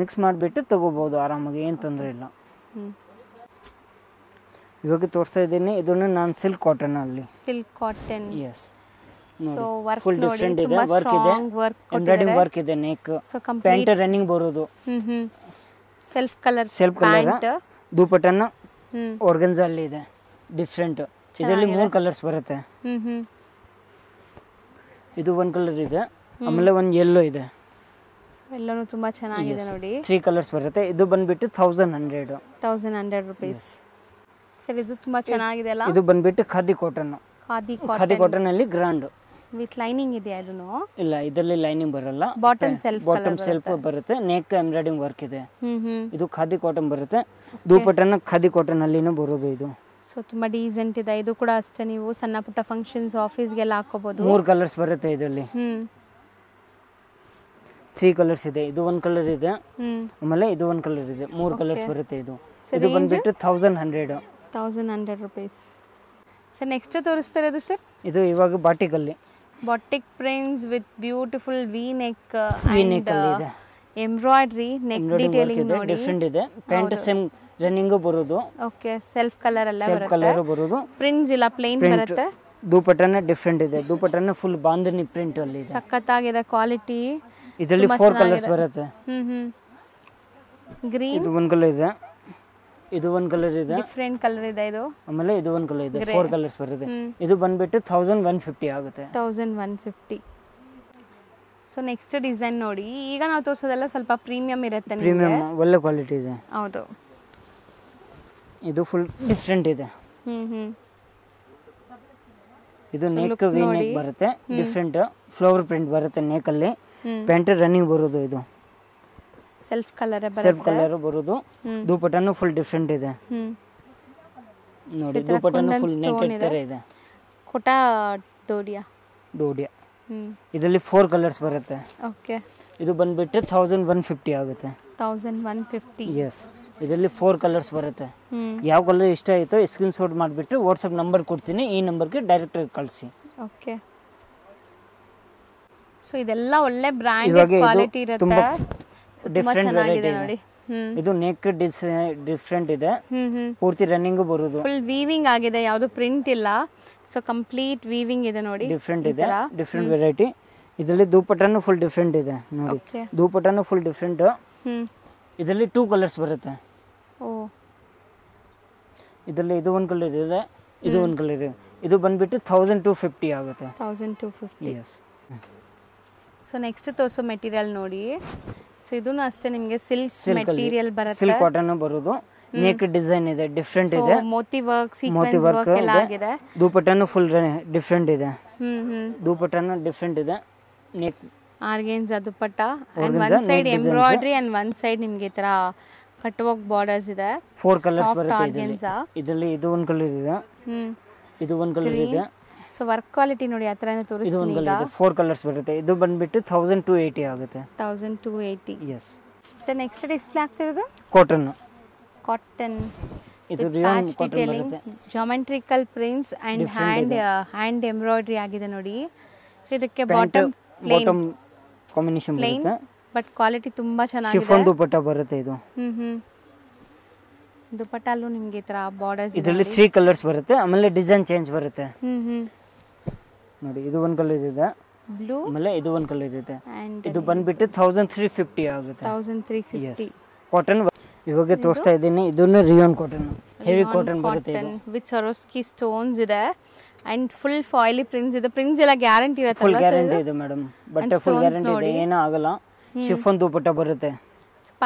ಮಿಕ್ಸ್ ಮಾಡಿಬಿಟ್ಟು ತಗೋಬಹುದು ಆರಾಮಾಗಿ ಏನು ತೊಂದರೆ ಇಲ್ಲ ಇವಾಗ ತೋರಿಸ್ತಾ ಇದ್ದೀನಿ ಇದನ್ನು ನಾನು ಸಿಲ್ಕ್ ಕಾಟನ್ ಅಲ್ಲಿ silk cotton yes so full different ಇದೆ ವರ್ಕ್ ಇದೆ ಎಂಬ್ರಾಯ್ಡರಿಂಗ್ ವರ್ಕ್ ಇದೆ ನೆಕ್ ಪ್ಯಾಂಟ್ ರನ್ನಿಂಗ್ ಬರೋದು ಸೆಲ್ಫ್ ಕಲರ್ ಸೆಲ್ಫ್ ಕಲರ್ ದುಪಟ್ಟನ್ನ ಆರ್ಗನ್ಸ್ ಅಲ್ಲಿ ಇದೆ ಡಿಫ್ರೆಂಟ್ ಇದರಲ್ಲಿ ಮೂರು ಕಲರ್ಸ್ ಬರುತ್ತೆ ಇದು ಒಂದು ಕಲರ್ ಇದೆ ಆಮೇಲೆ ಒಂದು ಎಲ್ಲೋ ಇದೆ ಎಲ್ಲನೂ ತುಂಬಾ ಚೆನ್ನಾಗಿದೆ ನೋಡಿ ತ್ರೀ ಕಲರ್ಸ್ ಬರುತ್ತೆ ಇದು ಬಂದ್ಬಿಟ್ಟು thousand hundred thousand hundred rupees sir ಇದು ತುಂಬಾ ಚೆನ್ನಾಗಿದೆ ಅಲ್ಲ ಇದು ಬಂದ್ಬಿಟ್ಟು ಖಾದಿ ಕಾಟನ್ ಖಾದಿ ಖಾದಿ ಕಾಟನ್ ಅಲ್ಲಿ ಗ್ರಾಂಡ್ ವಿತ್ ಲೈನಿಂಗ್ ಇದೆ ಅದನ್ನು ಇಲ್ಲ ಇದರಲ್ಲಿ ಲೈನಿಂಗ್ ಬರಲ್ಲ ಬಾಟಮ್ ಸೆಲ್ಫ್ ಬಾಟಮ್ ಸೆಲ್ಫ್ ಬರುತ್ತೆ ನೆಕ್ ಎಂಬ್ರಾಯ್ಡಿಂಗ್ ವರ್ಕ್ ಇದೆ ಇದು ಖಾದಿ ಕಾಟನ್ ಬರುತ್ತೆ ದುಪಟ್ಟನ ಖಾದಿ ಕಾಟನ್ ಅಲ್ಲಿನೂ ಬರೋದು ಇದು ಸೊ ತುಂಬಾ ಡೀಸೆಂಟ್ ಇದೆ ಇದು ಕೂಡ ಅಷ್ಟೇ ನೀವು ಸಣ್ಣ ಪುಟ್ಟ ಫಂಕ್ಷನ್ಸ್ ಆಫೀಸ್ ಗೆಲ್ಲ ಹಾಕೋಬಹುದು ಮೂರು ಕಲರ್ಸ್ ಬರುತ್ತೆ ಇದರಲ್ಲಿ ತ್ರೀ ಕಲರ್ಸ್ ಇದೆ ಇದು ಒಂದು ಕಲರ್ ಇದೆ ಆಮೇಲೆ ಇದು ಒಂದು ಕಲರ್ ಇದೆ ಮೂರು ಕಲರ್ಸ್ ಬರುತ್ತೆ ಇದು ಇದು ಬಂದ್ಬಿಟ್ಟು thousand hundred thousand hundred rupees sir next ತೋರಿಸ್ತಾರೆ ಅದು ಸರ್ ಇದು ಇವಾಗ ಬಾಟಿಕಲ್ಲಿ batik prints with beautiful V neck neck ಇದೆ ಎಂಬ್ರಾಯ್ಡ್ರಿ ನೆಕ್ ಡೀಟೇಲಿಂಗ್ ನೋಡಿ ಡಿಫರೆಂಟ್ ಇದೆ ಪ್ಯಾಂಟ್ ಸೇಮ್ ರನ್ನಿಂಗ್ ಬರೋದು ಓಕೆ ಸೆಲ್ಫ್ ಕಲರ್ ಎಲ್ಲ ಸೆಲ್ಫ್ ಕಲರ್ ಬರೋದು ಪ್ರಿಂಟ್ಸ್ ಇಲ್ಲ ಪ್ಲೇನ್ ಬರುತ್ತೆ ದುಪಟ್ಟನೆ ಡಿಫರೆಂಟ್ ಇದೆ ದುಪಟ್ಟನೆ ಫುಲ್ ಬಾಂಧನಿ ಪ್ರಿಂಟ್ ಅಲ್ಲಿ ಇದೆ ಸಖತ್ತಾಗಿದೆ ಕ್ವಾಲಿಟಿ ಇದರಲ್ಲಿ ಫೋರ್ ಕಲರ್ಸ್ ಬರುತ್ತೆ ಹ್ಮ್ ಹ್ಮ್ ಗ್ರೀನ್ ಇದು ಒಂದು ಕಲರ್ ಇದೆ ಇದು ಒಂದು ಕಲರ್ ಇದೆ ಡಿಫ್ರೆಂಟ್ ಕಲರ್ ಇದೆ ಇದು ಆಮೇಲೆ ಇದು ಒಂದು ಕಲರ್ ಇದೆ ಫೋರ್ ಕಲರ್ಸ್ ಬರುತ್ತೆ ಇದು ಬಂದ್ಬಿಟ್ಟು ಥೌಸಂಡ್ ಒನ್ ಫಿಫ್ಟಿ ಆಗುತ್ತೆ thousand one fifty so next design ನೋಡಿ ಈಗ ನಾವು ತೋರಿಸೋದೆಲ್ಲ ಸ್ವಲ್ಪ ಪ್ರೀಮಿಯಂ ಇರುತ್ತೆ ಪ್ರೀಮಿಯಂ ಒಳ್ಳೆ ಕ್ವಾಲಿಟಿ ಇದೆ ಹೌದು ಇದು ಫುಲ್ ಡಿಫ್ರೆಂಟ್ ಇದೆ ಇದು ನೆಕ್ ವಿ ನೆಕ್ ಬರುತ್ತೆ ಡಿಫ್ರೆಂಟ್ ಫ್ಲವರ್ ಪ್ರಿಂಟ್ ಬರುತ್ತೆ ನೆಕ್ ಅಲ್ಲಿ ಪ್ಯಾಂಟ್ ರನ್ನಿಂಗ್ ಬರೋದು ಇದು ಸೆಲ್ಫ್ ಕಲರ್ ಸೆಲ್ಫ್ ಕಲರ್ ಬರೋದು ದುಪಟ್ಟನು ಫುಲ್ ಡಿಫ್ರೆಂಟ್ ಇದೆ ನೋಡಿ ದುಪಟ್ಟನು ಫುಲ್ ನೆಕ್ ತರ ಇದೆ ಕೋಟಾ ಡೋಡಿಯಾ ಡೋಡಿಯಾ ಇದರಲ್ಲಿ ಫೋರ್ ಕಲರ್ಸ್ ಬರುತ್ತೆ ಓಕೆ ಇದು ಬಂದ್ಬಿಟ್ಟು ತೌಸಂಡ್ ಒನ್ ಫಿಫ್ಟಿ ಆಗುತ್ತೆ ತೌಸಂಡ್ ಒನ್ ಫಿಫ್ಟಿ ಎಸ್ ಇದರಲ್ಲಿ ಫೋರ್ ಕಲರ್ಸ್ ಬರುತ್ತೆ ಯಾವ ಕಲರ್ ಇಷ್ಟ ಆಯಿತೋ ಸ್ಕ್ರೀನ್ ಶಾಟ್ ಮಾಡಿಬಿಟ್ಟು ವಾಟ್ಸಪ್ ನಂಬರ್ ಕೊಡ್ತೀನಿ ಈ ನಂಬರ್ಗೆ ಡೈರೆಕ್ಟ್ ಕಳಿಸಿ ಓಕೆ ಸೊ ಇದೆಲ್ಲ ಒಳ್ಳೆ ಬ್ರ್ಯಾಂಡ್ ಕ್ವಾಲಿಟಿ ಇರುತ್ತೆ ಡಿಫ್ರೆಂಟ್ ವೆರೈಟಿ ನೋಡಿ ಇದು ನೆಕ್ ಡಿಫ್ರೆಂಟ್ ಇದೆ ಪೂರ್ತಿ ರನ್ನಿಂಗ್ ಬರುದು ಫುಲ್ ವೀವಿಂಗ್ ಆಗಿದೆ ಯಾವ್ದು ಪ್ರಿಂಟ್ ಇಲ್ಲ ಸೊ ಕಂಪ್ಲೀಟ್ ವೀವಿಂಗ್ ಇದೆ ನೋಡಿ ಡಿಫ್ರೆಂಟ್ ಇದೆ ಡಿಫ್ರೆಂಟ್ ವೆರೈಟಿ ಇದರಲ್ಲಿ ದುಪಟ್ಟನು ಫುಲ್ ಡಿಫ್ರೆಂಟ್ ಇದೆ ನೋಡಿ ದುಪಟ್ಟನು ಫುಲ್ ಡಿಫ್ರೆಂಟ್ ಇದರಲ್ಲಿ ಟೂ ಕಲರ್ಸ್ ಬರುತ್ತೆ ಓ ಇದರಲ್ಲಿ ಇದು ಒಂದು ಕಲರ್ ಇದೆ ಇದು ಒಂದು ಕಲರ್ ಇದೆ ಇದು ಬಂದ್ಬಿಟ್ಟು ತೌಸಂಡ್ ಟು ಫಿಫ್ಟಿ ಆಗುತ್ತೆ thousand two fifty so next ತೋರಿಸೋ ಮೆಟೀರಿಯಲ್ ನೋಡಿ ಸೊ ಇದನ್ನು ಅಷ್ಟೇ ನಿಮಗೆ ಸಿಲ್ಕ್ ಮೆಟೀರಿಯಲ್ ಬರುತ್ತೆ ಸಿಲ್ಕ್ ಕಾಟನ್ ಬರೋದು ನೇಕ್ ಡಿಸೈನ್ ಇದೆ ಡಿಫ್ರೆಂಟ್ ಇದೆ ಮೋತಿ ವರ್ಕ್ ಮೋತಿ ವರ್ಕ್ ಆಗಿದೆ ದುಪಟ್ಟನು ಫುಲ್ ಡಿಫ್ರೆಂಟ್ ಇದೆ ದುಪಟ್ಟನು ಡಿಫ್ರೆಂಟ್ ಇದೆ neck organza dupatta and one side embroidery and one side ನಿಮಗೆ ಈ ತರ ಕಟ್ ವರ್ಕ್ ಬಾರ್ಡರ್ಸ್ ಇದೆ ಫೋರ್ ಕಲರ್ಸ್ ಬರುತ್ತೆ ಇದರಲ್ಲಿ ಇದು ಒಂದು ಕಲರ್ ಇದೆ ಇದು ಒಂದು ಕಲರ್ ಇದೆ ಸೊ ವರ್ಕ್ ಕ್ವಾಲಿಟಿ ನೋಡಿ ಆ ಥರನೇ ತೋರಿಸ್ತೀನಿ ಈಗ ಫೋರ್ ಕಲರ್ಸ್ ಬರುತ್ತೆ ಇದು ಬಂದ್ಬಿಟ್ಟು ತೌಸಂಡ್ ಟು ಏಯ್ಟಿ ಆಗುತ್ತೆ thousand two eighty yes sir next display ಆಗ್ತಿರೋದು ಕಾಟನ್ ಕಾಟನ್ ಇದು ರಿಯಲ್ ಕಾಟನ್ ಬರುತ್ತೆ geometrical prints and hand hand embroidery ಆಗಿದೆ ನೋಡಿ ಸೊ ಇದಕ್ಕೆ ಬಾಟಮ್ ಬಾಟಮ್ ಕಾಂಬಿನೇಷನ್ ಬರುತ್ತೆ ಬಟ್ ಕ್ವಾಲಿಟಿ ತುಂಬಾ ಚೆನ್ನಾಗಿದೆ ಶಿಫಾನ್ ದುಪಟ್ಟಾ ಬರುತ್ತೆ ಇದು ಹ್ಮ್ ಹ್ಮ್ ನಿಮಗೆ ಈ ತರ ಬಾರ್ಡರ್ಸ್ ಇದರಲ್ಲಿ 3 ಕಲರ್ಸ್ ಬರುತ್ತೆ ಆಮೇಲೆ ಡಿಸೈನ್ ಚೇಂಜ್ ಬರುತ್ತೆ ಹ್ಮ್ ಹ್ಮ್ ನೋಡಿ ಇದು ಒಂದು ಕಲರ್ ಇದೆ ಬ್ಲೂ ಆಮೇಲೆ ಇದು ಒಂದು ಕಲರ್ ಇದೆ ಇದು ಬಂದ್ಬಿಟ್ಟು ತೌಸಂಡ್ ತ್ರೀ ಫಿಫ್ಟಿ ಆಗುತ್ತೆ ಕಾಟನ್ ಇವಾಗ ತೋರಿಸ್ತಾ ಇದ್ದೀನಿ ಇದನ್ನು ರಿಯಾನ್ ಕಾಟನ್ ಹೆವಿ ಕಾಟನ್ ಬರುತ್ತೆ ವಿತ್ ಸರೋಸ್ಕಿ ಸ್ಟೋನ್ಸ್ ಇದೆ ಅಂಡ್ ಫುಲ್ ಫಾಯಿಲಿ ಪ್ರಿಂಟ್ಸ್ ಇದೆ ಪ್ರಿಂಟ್ಸ್ ಎಲ್ಲ ಗ್ಯಾರಂಟಿ ಇರುತ್ತೆ ಫುಲ್ ಗ್ಯಾರಂಟಿ ಇದೆ ಮೇಡಮ್ ಬಟ್ಟೆ ಫುಲ್ ಗ್ಯಾರಂಟಿ ಇದೆ ಏನೂ ಆಗಲ್ಲ ಶಿಫನ್ ದುಪಟ್ಟ ಬರುತ್ತೆ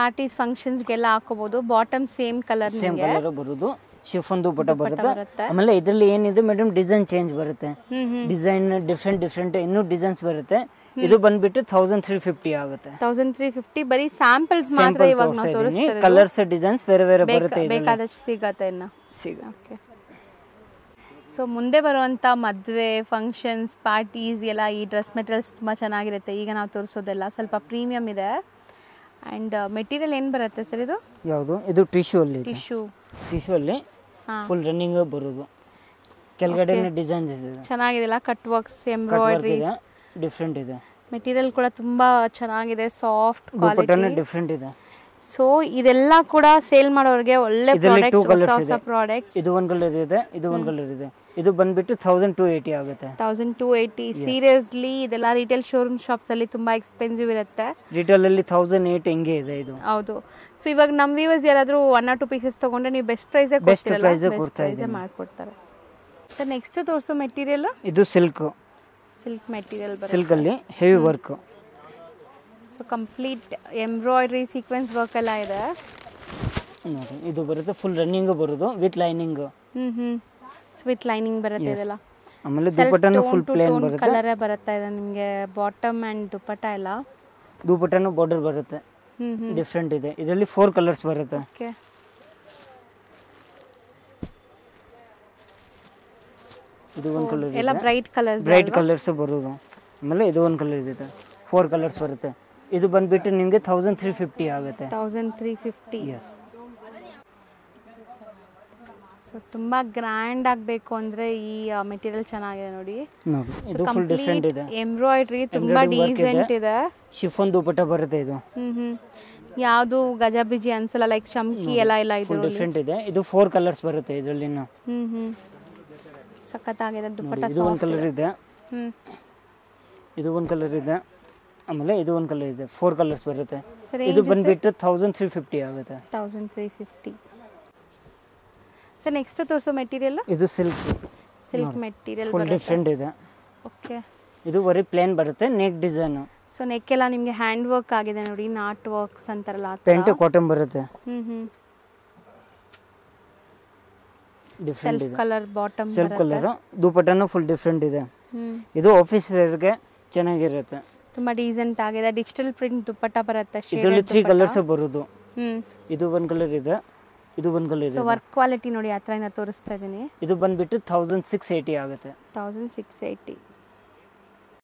ಪಾರ್ಟೀಸ್ ಫಂಕ್ಷನ್ಸ್ಗೆಲ್ಲ ಹಾಕೋಬಹುದು bottom same colour same colour ಬರೋದು ಶಿಫನ್ ದುಪಟ ಬರುತ್ತೆ ಆಮೇಲೆ ಇದರಲ್ಲಿ ಏನಿದೆ ಮೇಡಮ್ ಡಿಸೈನ್ ಚೇಂಜ್ ಬರುತ್ತೆ ಡಿಸೈನ್ ಡಿಫ್ರೆಂಟ್ ಡಿಫ್ರೆಂಟ್ ಇನ್ನೂ ಡಿಸೈನ್ಸ್ ಬರುತ್ತೆ ಇದು ಬಂದ್ಬಿಟ್ಟು ತೌಸಂಡ್ ತ್ರೀ ಫಿಫ್ಟಿ ಆಗುತ್ತೆ ತೌಸಂಡ್ ತ್ರೀ ಫಿಫ್ಟಿ ಬರೀ ಸ್ಯಾಂಪಲ್ಸ್ ಮಾತ್ರ ಇವಾಗ ನಾವು ತೋರಿಸ್ತೀವಿ ಕಲರ್ಸ್ ಡಿಸೈನ್ಸ್ ಬೇರೆ ಬೇರೆ ಬರುತ್ತೆ ಬೇಕಾದಷ್ಟು ಸಿಗತ್ತೆ ಇನ್ನು ಸಿಗುತ್ತೆ ಸೊ ಮುಂದೆ ಬರುವಂಥ ಮದುವೆ ಫಂಕ್ಷನ್ಸ್ ಪಾರ್ಟೀಸ್ ಎಲ್ಲ ಈ ಡ್ರೆಸ್ ಮೆಟೀರಿಯಲ್ಸ್ ತುಂಬ ಚೆನ್ನಾಗಿರುತ್ತೆ ಈಗ ನಾವು ತೋರಿಸೋದೆಲ್ಲ ಸ್ವಲ್ಪ ಪ್ರೀಮಿಯಮ್ ಇದೆ ಆಂಡ್ ಮೆಟೀರಿಯಲ್ uh, ಏನ್ ಬರುತ್ತೆ ಸರ್ ಇದು ಯಾವುದು ಇದು ಟಿಶ್ಯೂ ಅಲ್ಲಿ ಟಿಶ್ಯೂ ಟಿಶ್ಯೂ ಅಲ್ಲಿ ಫುಲ್ ರನ್ನಿಂಗ್ ಬರೋದು ಕೆಳಗಡೆ ಡಿಸೈನ್ಸ್ ಇದೆ ಚೆನ್ನಾಗಿದೆಲ್ಲ ಕಟ್ ವರ್ಕ್ಸ್ ಎಂಬ್ರಾಯ್ಡ್ರಿ ಡಿಫ್ರೆಂಟ್ ಇದೆ ಮೆಟೀರಿಯಲ್ ಕೂಡ ತುಂಬಾ ಚೆನ್ನಾಗಿದೆ ಸಾಫ್ಟ್ ಕ್ವಾಲಿಟಿ ಡಿಫ್ರೆಂಟ್ ಇದೆ ಸೊ ಇದೆಲ್ಲ ಕೂಡ ಸೇಲ್ ಮಾಡೋರಿಗೆ ಒಳ್ಳೆ ಪ್ರಾಡಕ್ಟ್ಸ್ ಇದು ಒಂದು ಕಲರ್ ಇದೆ ಇದು ಒಂದು ಕಲರ್ ಇದೆ ಇದು ಬಂದ್ಬಿಟ್ಟು ತೌಸಂಡ್ ಟೂ ಏಯ್ಟಿ ಆಗುತ್ತೆ ತೌಸಂಡ್ ಟೂ ಏಯ್ಟಿ ಸೀರಿಯಸ್ಲಿ ಇದೆಲ್ಲ ರಿಟೇಲ್ ಶೋರೂಮ್ ಶಾಪ್ಸ್ ಅಲ್ಲಿ ತುಂಬಾ ಎಕ್ಸ್ಪೆನ್ಸಿವ್ ಇರುತ್ತೆ ರಿಟೇಲ್ ಅಲ್ಲಿ ತೌಸಂಡ್ ಏಟ್ ಹೆಂಗೆ ಇದೆ ಇದು ಹೌದು ಸೊ ಇವಾಗ ನಮ್ ವಿವರ್ಸ್ ಯಾರಾದರೂ ಒನ್ ಆರ್ ಟು ಪೀಸಸ್ ತಗೊಂಡ್ರೆ ನೀವು ಬೆಸ್ಟ್ ಪ್ರೈಸ್ ಬೆಸ್ಟ್ ಪ್ರೈಸ್ ಮಾಡ್ಕೊಡ್ತಾರೆ ಸರ್ ನೆಕ್ಸ್ಟ್ ತೋರಿಸೋ ಮೆಟೀರಿಯಲ್ ಇದು ಸಿಲ್ಕ್ ಸಿಲ್ಕ್ ಮೆಟೀರಿಯಲ್ ಸಿಲ್ಕ್ ಅಲ್ಲಿ heavy work so complete embroidery sequence work ಎಲ್ಲ ಇದೆ ನೋಡಿ ಇದು ಬರುತ್ತೆ ಫುಲ್ ರನ್ನಿಂಗ್ ಬರೋದು with lining hmm hmm so with lining ಬರುತ್ತೆ ಇದೆಲ್ಲ ಆಮೇಲೆ ದುಪಟ್ಟನು ಫುಲ್ ಪ್ಲೇನ್ ಬರುತ್ತೆ ಕಲರೇ ಬರುತ್ತೆ ಇದೆ ನಿಮಗೆ ಬಾಟಮ್ ಅಂಡ್ ದುಪಟ್ಟ ಎಲ್ಲ ದುಪಟ್ಟನು ಬಾರ್ಡರ್ ಬರುತ್ತೆ ಡಿಫ್ರೆಂಟ್ ಇದೆ ಇದರಲ್ಲಿ ಫೋರ್ ಕಲರ್ಸ್ ಬರುತ್ತೆ ಓಕೆ ಇದು ಒಂದು ಕಲರ್ ಎಲ್ಲ ಬ್ರೈಟ್ ಕಲರ್ಸ್ ಬ್ರೈಟ್ ಕಲರ್ಸ್ ಬರೋದು ಆಮೇಲೆ ಇದು ಒಂದು ಕಲರ್ ಇದೆ ಫೋರ್ ಕಲರ್ಸ್ ಬರುತ್ತೆ ಇದು ಬಂದ್ಬಿಟ್ಟು ನಿಮಗೆ ತೌಸಂಡ್ ತ್ರೀ ಫಿಫ್ಟಿ ಆಗುತ್ತೆ thousand three fifty yes so ತುಂಬ ಗ್ರ್ಯಾಂಡ್ ಆಗಬೇಕು ಅಂದರೆ ಈ ಮೆಟೀರಿಯಲ್ ಚೆನ್ನಾಗಿದೆ ನೋಡಿ ನೋಡಿ ಇದು ಫುಲ್ ಡಿಫ್ರೆಂಟ್ ಇದೆ ಎಂಬ್ರಾಯ್ಡ್ರಿ ತುಂಬ ಡೀಸೆಂಟ್ ಇದೆ ಶಿಫನ್ ದುಪಟ್ಟ ಬರುತ್ತೆ ಇದು ಯಾವುದು ಗಜಬಿಜಿ ಅನ್ಸಲ್ಲ ಲೈಕ್ ಚಮಕಿ ಎಲ್ಲ ಇಲ್ಲ ಇದು ಡಿಫ್ರೆಂಟ್ ಇದೆ ಇದು ಫೋರ್ ಕಲರ್ಸ್ ಬರುತ್ತೆ ಇದರಲ್ಲಿ ಹ್ಮ್ ಹ್ಮ್ ಸಖತ್ತಾಗಿದೆ ದುಪಟ್ಟ ಇದು ಒಂದು ಕಲರ್ ಇದೆ ಇದು ಒಂದು ಕಲರ್ ಇದೆ ಆಮೇಲೆ ಇದು ಒಂದು ಕಲರ್ ಇದೆ ಫೋರ್ ಕಲರ್ಸ್ ಬರುತ್ತೆ ಇದು ಬಂದ್ಬಿಟ್ಟು ತೌಸಂಡ್ ತ್ರೀ ಫಿಫ್ಟಿ ಆಗುತ್ತೆ thousand three fifty sir next ತೋರಿಸೋ ಮೆಟೀರಿಯಲ್ ಇದು silk silk material full different ಇದೆ ಓಕೆ ಇದು ಬರೀ ಪ್ಲೇನ್ ಬರುತ್ತೆ ನೆಕ್ ಡಿಸೈನ್ ಸೊ ನೆಕ್ ಎಲ್ಲ ನಿಮಗೆ ಹ್ಯಾಂಡ್ ವರ್ಕ್ ಆಗಿದೆ ನೋಡಿ ನಾಟ್ ವರ್ಕ್ಸ್ ಅಂತಾರಲ್ಲ ಪೆಂಟ್ ಕಾಟನ್ ಬರುತ್ತೆ ಡಿಫ್ರೆಂಟ್ ಇದೆ ಕಲರ್ ಬಾಟಮ್ ಸಿಲ್ಕ್ ಕಲರ್ ದುಪಟ್ಟನು ಫುಲ್ ಡಿಫ್ರೆಂಟ್ ಇದೆ ಇದು ಆಫೀಸ್ ವೇರ್ಗೆ ಚೆನ್ನಾಗಿರುತ್ತೆ ತುಂಬಾ ಡೀಸೆಂಟ್ ಆಗಿದೆ ಡಿಜಿಟಲ್ ಪ್ರಿಂಟ್ ದುಪ್ಪಟ್ಟ ಬರುತ್ತೆ ಇದರಲ್ಲಿ 3 ಕಲರ್ಸ್ ಬರೋದು ಇದು ಒಂದು ಕಲರ್ ಇದೆ ಇದು ಒಂದು ಕಲರ್ ಇದೆ ಸೋ ವರ್ಕ್ ಕ್ವಾಲಿಟಿ ನೋಡಿ ಆತರ ಏನ ತೋರಿಸ್ತಾ ಇದೀನಿ ಇದು ಬಂದ್ಬಿಟ್ಟು 1680 ಆಗುತ್ತೆ 1680